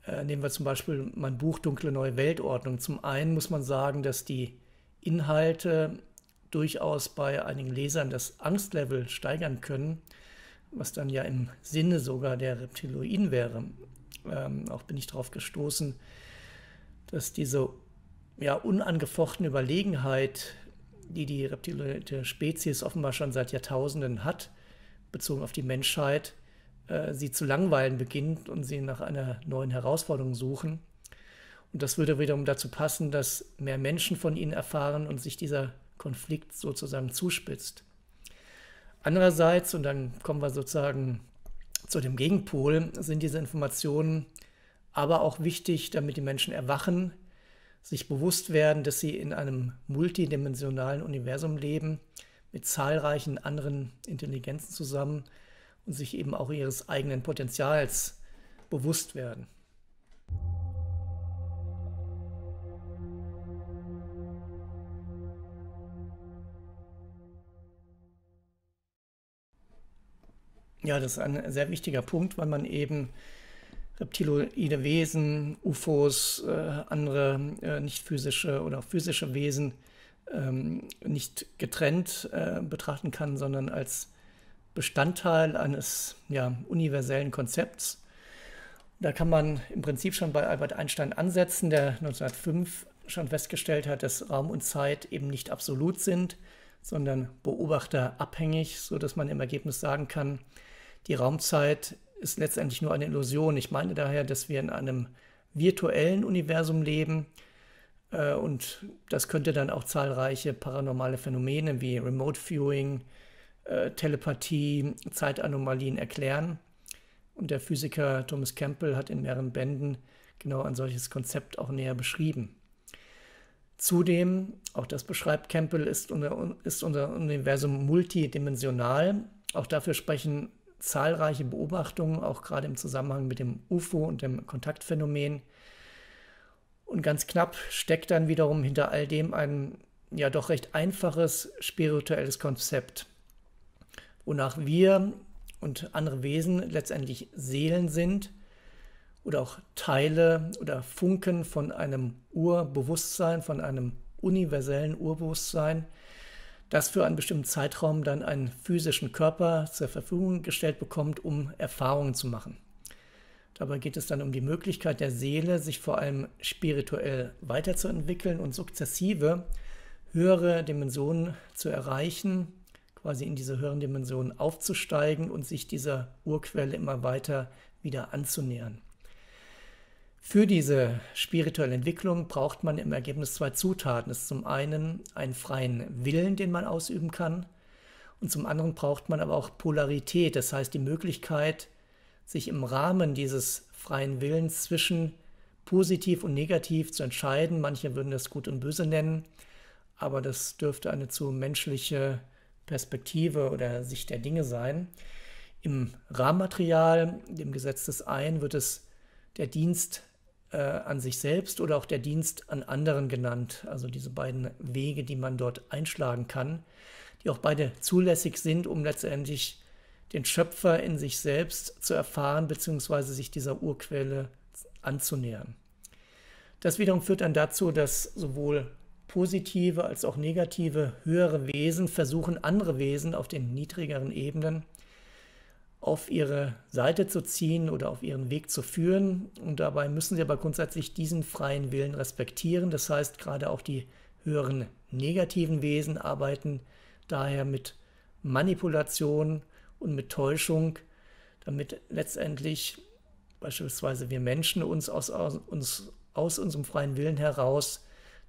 Äh, nehmen wir zum Beispiel mein Buch Dunkle Neue Weltordnung. Zum einen muss man sagen, dass die Inhalte durchaus bei einigen Lesern das Angstlevel steigern können, was dann ja im Sinne sogar der Reptiloiden wäre. Ähm, auch bin ich darauf gestoßen, dass diese ja, unangefochtene Überlegenheit, die die reptiloide Spezies offenbar schon seit Jahrtausenden hat, bezogen auf die Menschheit, äh, sie zu langweilen beginnt und sie nach einer neuen Herausforderung suchen. Und das würde wiederum dazu passen, dass mehr Menschen von ihnen erfahren und sich dieser Konflikt sozusagen zuspitzt. Andererseits, und dann kommen wir sozusagen zu dem Gegenpol, sind diese Informationen aber auch wichtig, damit die Menschen erwachen, sich bewusst werden, dass sie in einem multidimensionalen Universum leben, mit zahlreichen anderen Intelligenzen zusammen und sich eben auch ihres eigenen Potenzials bewusst werden. Ja, das ist ein sehr wichtiger Punkt, weil man eben reptiloide Wesen, UFOs, äh, andere äh, nicht physische oder auch physische Wesen ähm, nicht getrennt äh, betrachten kann, sondern als Bestandteil eines ja, universellen Konzepts. Da kann man im Prinzip schon bei Albert Einstein ansetzen, der 1905 schon festgestellt hat, dass Raum und Zeit eben nicht absolut sind, sondern beobachterabhängig, sodass man im Ergebnis sagen kann, die Raumzeit ist letztendlich nur eine Illusion. Ich meine daher, dass wir in einem virtuellen Universum leben äh, und das könnte dann auch zahlreiche paranormale Phänomene wie Remote Viewing, äh, Telepathie, Zeitanomalien erklären. Und der Physiker Thomas Campbell hat in mehreren Bänden genau ein solches Konzept auch näher beschrieben. Zudem, auch das beschreibt Campbell, ist unser, ist unser Universum multidimensional. Auch dafür sprechen zahlreiche Beobachtungen, auch gerade im Zusammenhang mit dem UFO und dem Kontaktphänomen. Und ganz knapp steckt dann wiederum hinter all dem ein ja doch recht einfaches spirituelles Konzept wonach wir und andere Wesen letztendlich Seelen sind oder auch Teile oder Funken von einem Urbewusstsein, von einem universellen Urbewusstsein, das für einen bestimmten Zeitraum dann einen physischen Körper zur Verfügung gestellt bekommt, um Erfahrungen zu machen. Dabei geht es dann um die Möglichkeit der Seele, sich vor allem spirituell weiterzuentwickeln und sukzessive höhere Dimensionen zu erreichen, quasi in diese höheren Dimensionen aufzusteigen und sich dieser Urquelle immer weiter wieder anzunähern. Für diese spirituelle Entwicklung braucht man im Ergebnis zwei Zutaten. Es ist zum einen einen freien Willen, den man ausüben kann, und zum anderen braucht man aber auch Polarität, das heißt die Möglichkeit, sich im Rahmen dieses freien Willens zwischen positiv und negativ zu entscheiden. Manche würden das gut und böse nennen, aber das dürfte eine zu menschliche Perspektive oder Sicht der Dinge sein. Im Rahmenmaterial, dem Gesetz des Ein, wird es der Dienst äh, an sich selbst oder auch der Dienst an anderen genannt. Also diese beiden Wege, die man dort einschlagen kann, die auch beide zulässig sind, um letztendlich den Schöpfer in sich selbst zu erfahren bzw. sich dieser Urquelle anzunähern. Das wiederum führt dann dazu, dass sowohl positive als auch negative höhere Wesen versuchen, andere Wesen auf den niedrigeren Ebenen auf ihre Seite zu ziehen oder auf ihren Weg zu führen. Und dabei müssen sie aber grundsätzlich diesen freien Willen respektieren. Das heißt, gerade auch die höheren negativen Wesen arbeiten daher mit Manipulation und mit Täuschung, damit letztendlich beispielsweise wir Menschen uns aus, aus, uns, aus unserem freien Willen heraus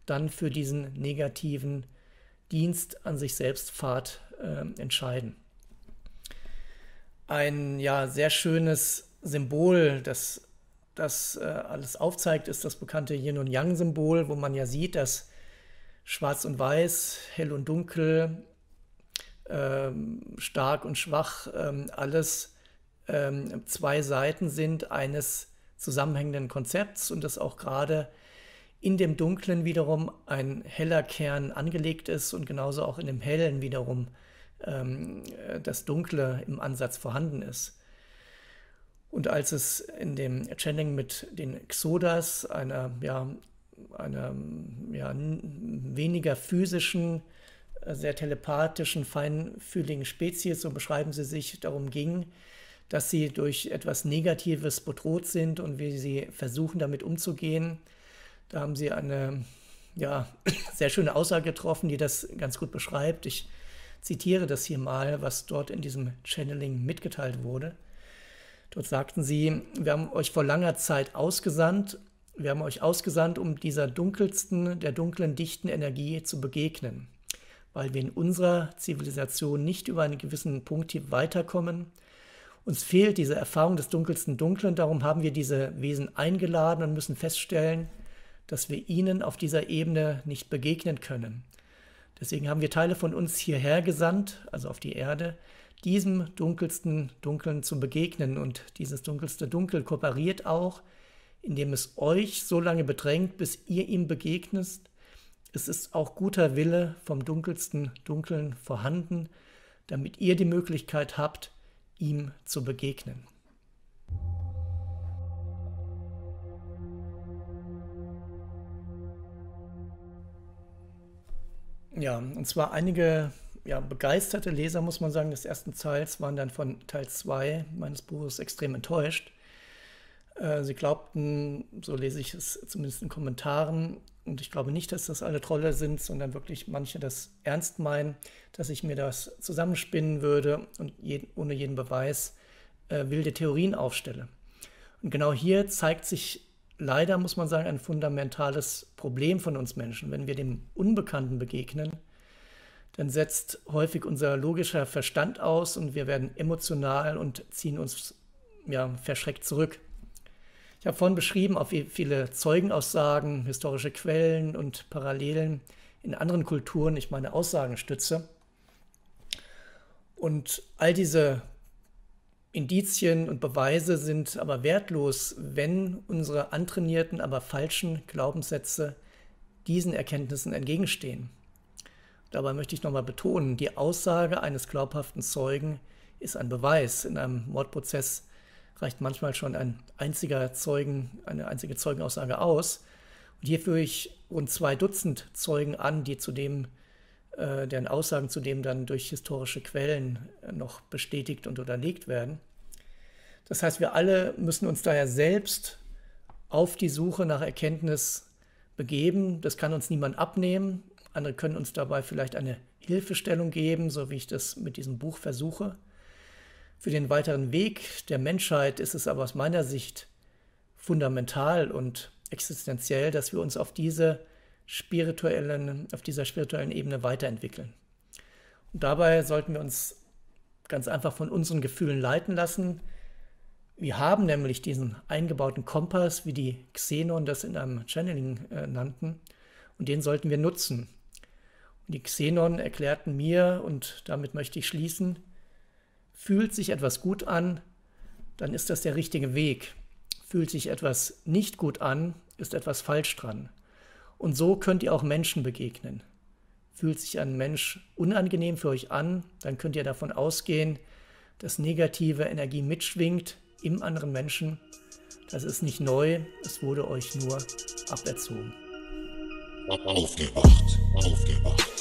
dann für diesen negativen Dienst an sich selbst Fahrt äh, entscheiden. Ein ja sehr schönes Symbol, das das äh, alles aufzeigt, ist das bekannte Yin und Yang Symbol, wo man ja sieht, dass Schwarz und Weiß, Hell und Dunkel, ähm, Stark und Schwach, ähm, alles ähm, zwei Seiten sind eines zusammenhängenden Konzepts und das auch gerade in dem Dunklen wiederum ein heller Kern angelegt ist und genauso auch in dem Hellen wiederum ähm, äh, das Dunkle im Ansatz vorhanden ist. Und als es in dem Channing mit den Xodas, einer, ja, einer ja, weniger physischen, äh, sehr telepathischen, feinfühligen Spezies, so beschreiben sie sich, darum ging, dass sie durch etwas Negatives bedroht sind und wie sie versuchen, damit umzugehen, da haben Sie eine ja, [clears throat] sehr schöne Aussage getroffen, die das ganz gut beschreibt. Ich zitiere das hier mal, was dort in diesem Channeling mitgeteilt wurde. Dort sagten sie, wir haben euch vor langer Zeit ausgesandt, wir haben euch ausgesandt, um dieser dunkelsten, der dunklen, dichten Energie zu begegnen, weil wir in unserer Zivilisation nicht über einen gewissen Punkt hier weiterkommen. Uns fehlt diese Erfahrung des dunkelsten Dunklen, darum haben wir diese Wesen eingeladen und müssen feststellen, dass wir ihnen auf dieser Ebene nicht begegnen können. Deswegen haben wir Teile von uns hierher gesandt, also auf die Erde, diesem dunkelsten Dunkeln zu begegnen. Und dieses dunkelste Dunkel kooperiert auch, indem es euch so lange bedrängt, bis ihr ihm begegnest. Es ist auch guter Wille vom dunkelsten Dunkeln vorhanden, damit ihr die Möglichkeit habt, ihm zu begegnen. Ja, und zwar einige ja, begeisterte Leser, muss man sagen, des ersten Teils waren dann von Teil 2 meines Buches extrem enttäuscht. Äh, sie glaubten, so lese ich es zumindest in Kommentaren, und ich glaube nicht, dass das alle Trolle sind, sondern wirklich manche das ernst meinen, dass ich mir das zusammenspinnen würde und je, ohne jeden Beweis äh, wilde Theorien aufstelle. Und genau hier zeigt sich leider, muss man sagen, ein fundamentales Problem von uns Menschen. Wenn wir dem Unbekannten begegnen, dann setzt häufig unser logischer Verstand aus und wir werden emotional und ziehen uns ja, verschreckt zurück. Ich habe vorhin beschrieben, auf wie viele Zeugenaussagen, historische Quellen und Parallelen in anderen Kulturen ich meine Aussagen stütze. Und all diese Indizien und Beweise sind aber wertlos, wenn unsere antrainierten, aber falschen Glaubenssätze diesen Erkenntnissen entgegenstehen. Dabei möchte ich nochmal betonen, die Aussage eines glaubhaften Zeugen ist ein Beweis. In einem Mordprozess reicht manchmal schon ein einziger Zeugen, eine einzige Zeugenaussage aus. Und hier führe ich rund zwei Dutzend Zeugen an, die zu dem äh, deren Aussagen zudem dann durch historische Quellen äh, noch bestätigt und unterlegt werden. Das heißt, wir alle müssen uns daher selbst auf die Suche nach Erkenntnis begeben. Das kann uns niemand abnehmen. Andere können uns dabei vielleicht eine Hilfestellung geben, so wie ich das mit diesem Buch versuche. Für den weiteren Weg der Menschheit ist es aber aus meiner Sicht fundamental und existenziell, dass wir uns auf diese spirituellen, auf dieser spirituellen Ebene weiterentwickeln. Und dabei sollten wir uns ganz einfach von unseren Gefühlen leiten lassen. Wir haben nämlich diesen eingebauten Kompass, wie die Xenon das in einem Channeling äh, nannten, und den sollten wir nutzen. Und die Xenon erklärten mir, und damit möchte ich schließen, fühlt sich etwas gut an, dann ist das der richtige Weg. Fühlt sich etwas nicht gut an, ist etwas falsch dran. Und so könnt ihr auch Menschen begegnen. Fühlt sich ein Mensch unangenehm für euch an, dann könnt ihr davon ausgehen, dass negative Energie mitschwingt im anderen Menschen. Das ist nicht neu, es wurde euch nur aberzogen. Aufgewacht, aufgewacht.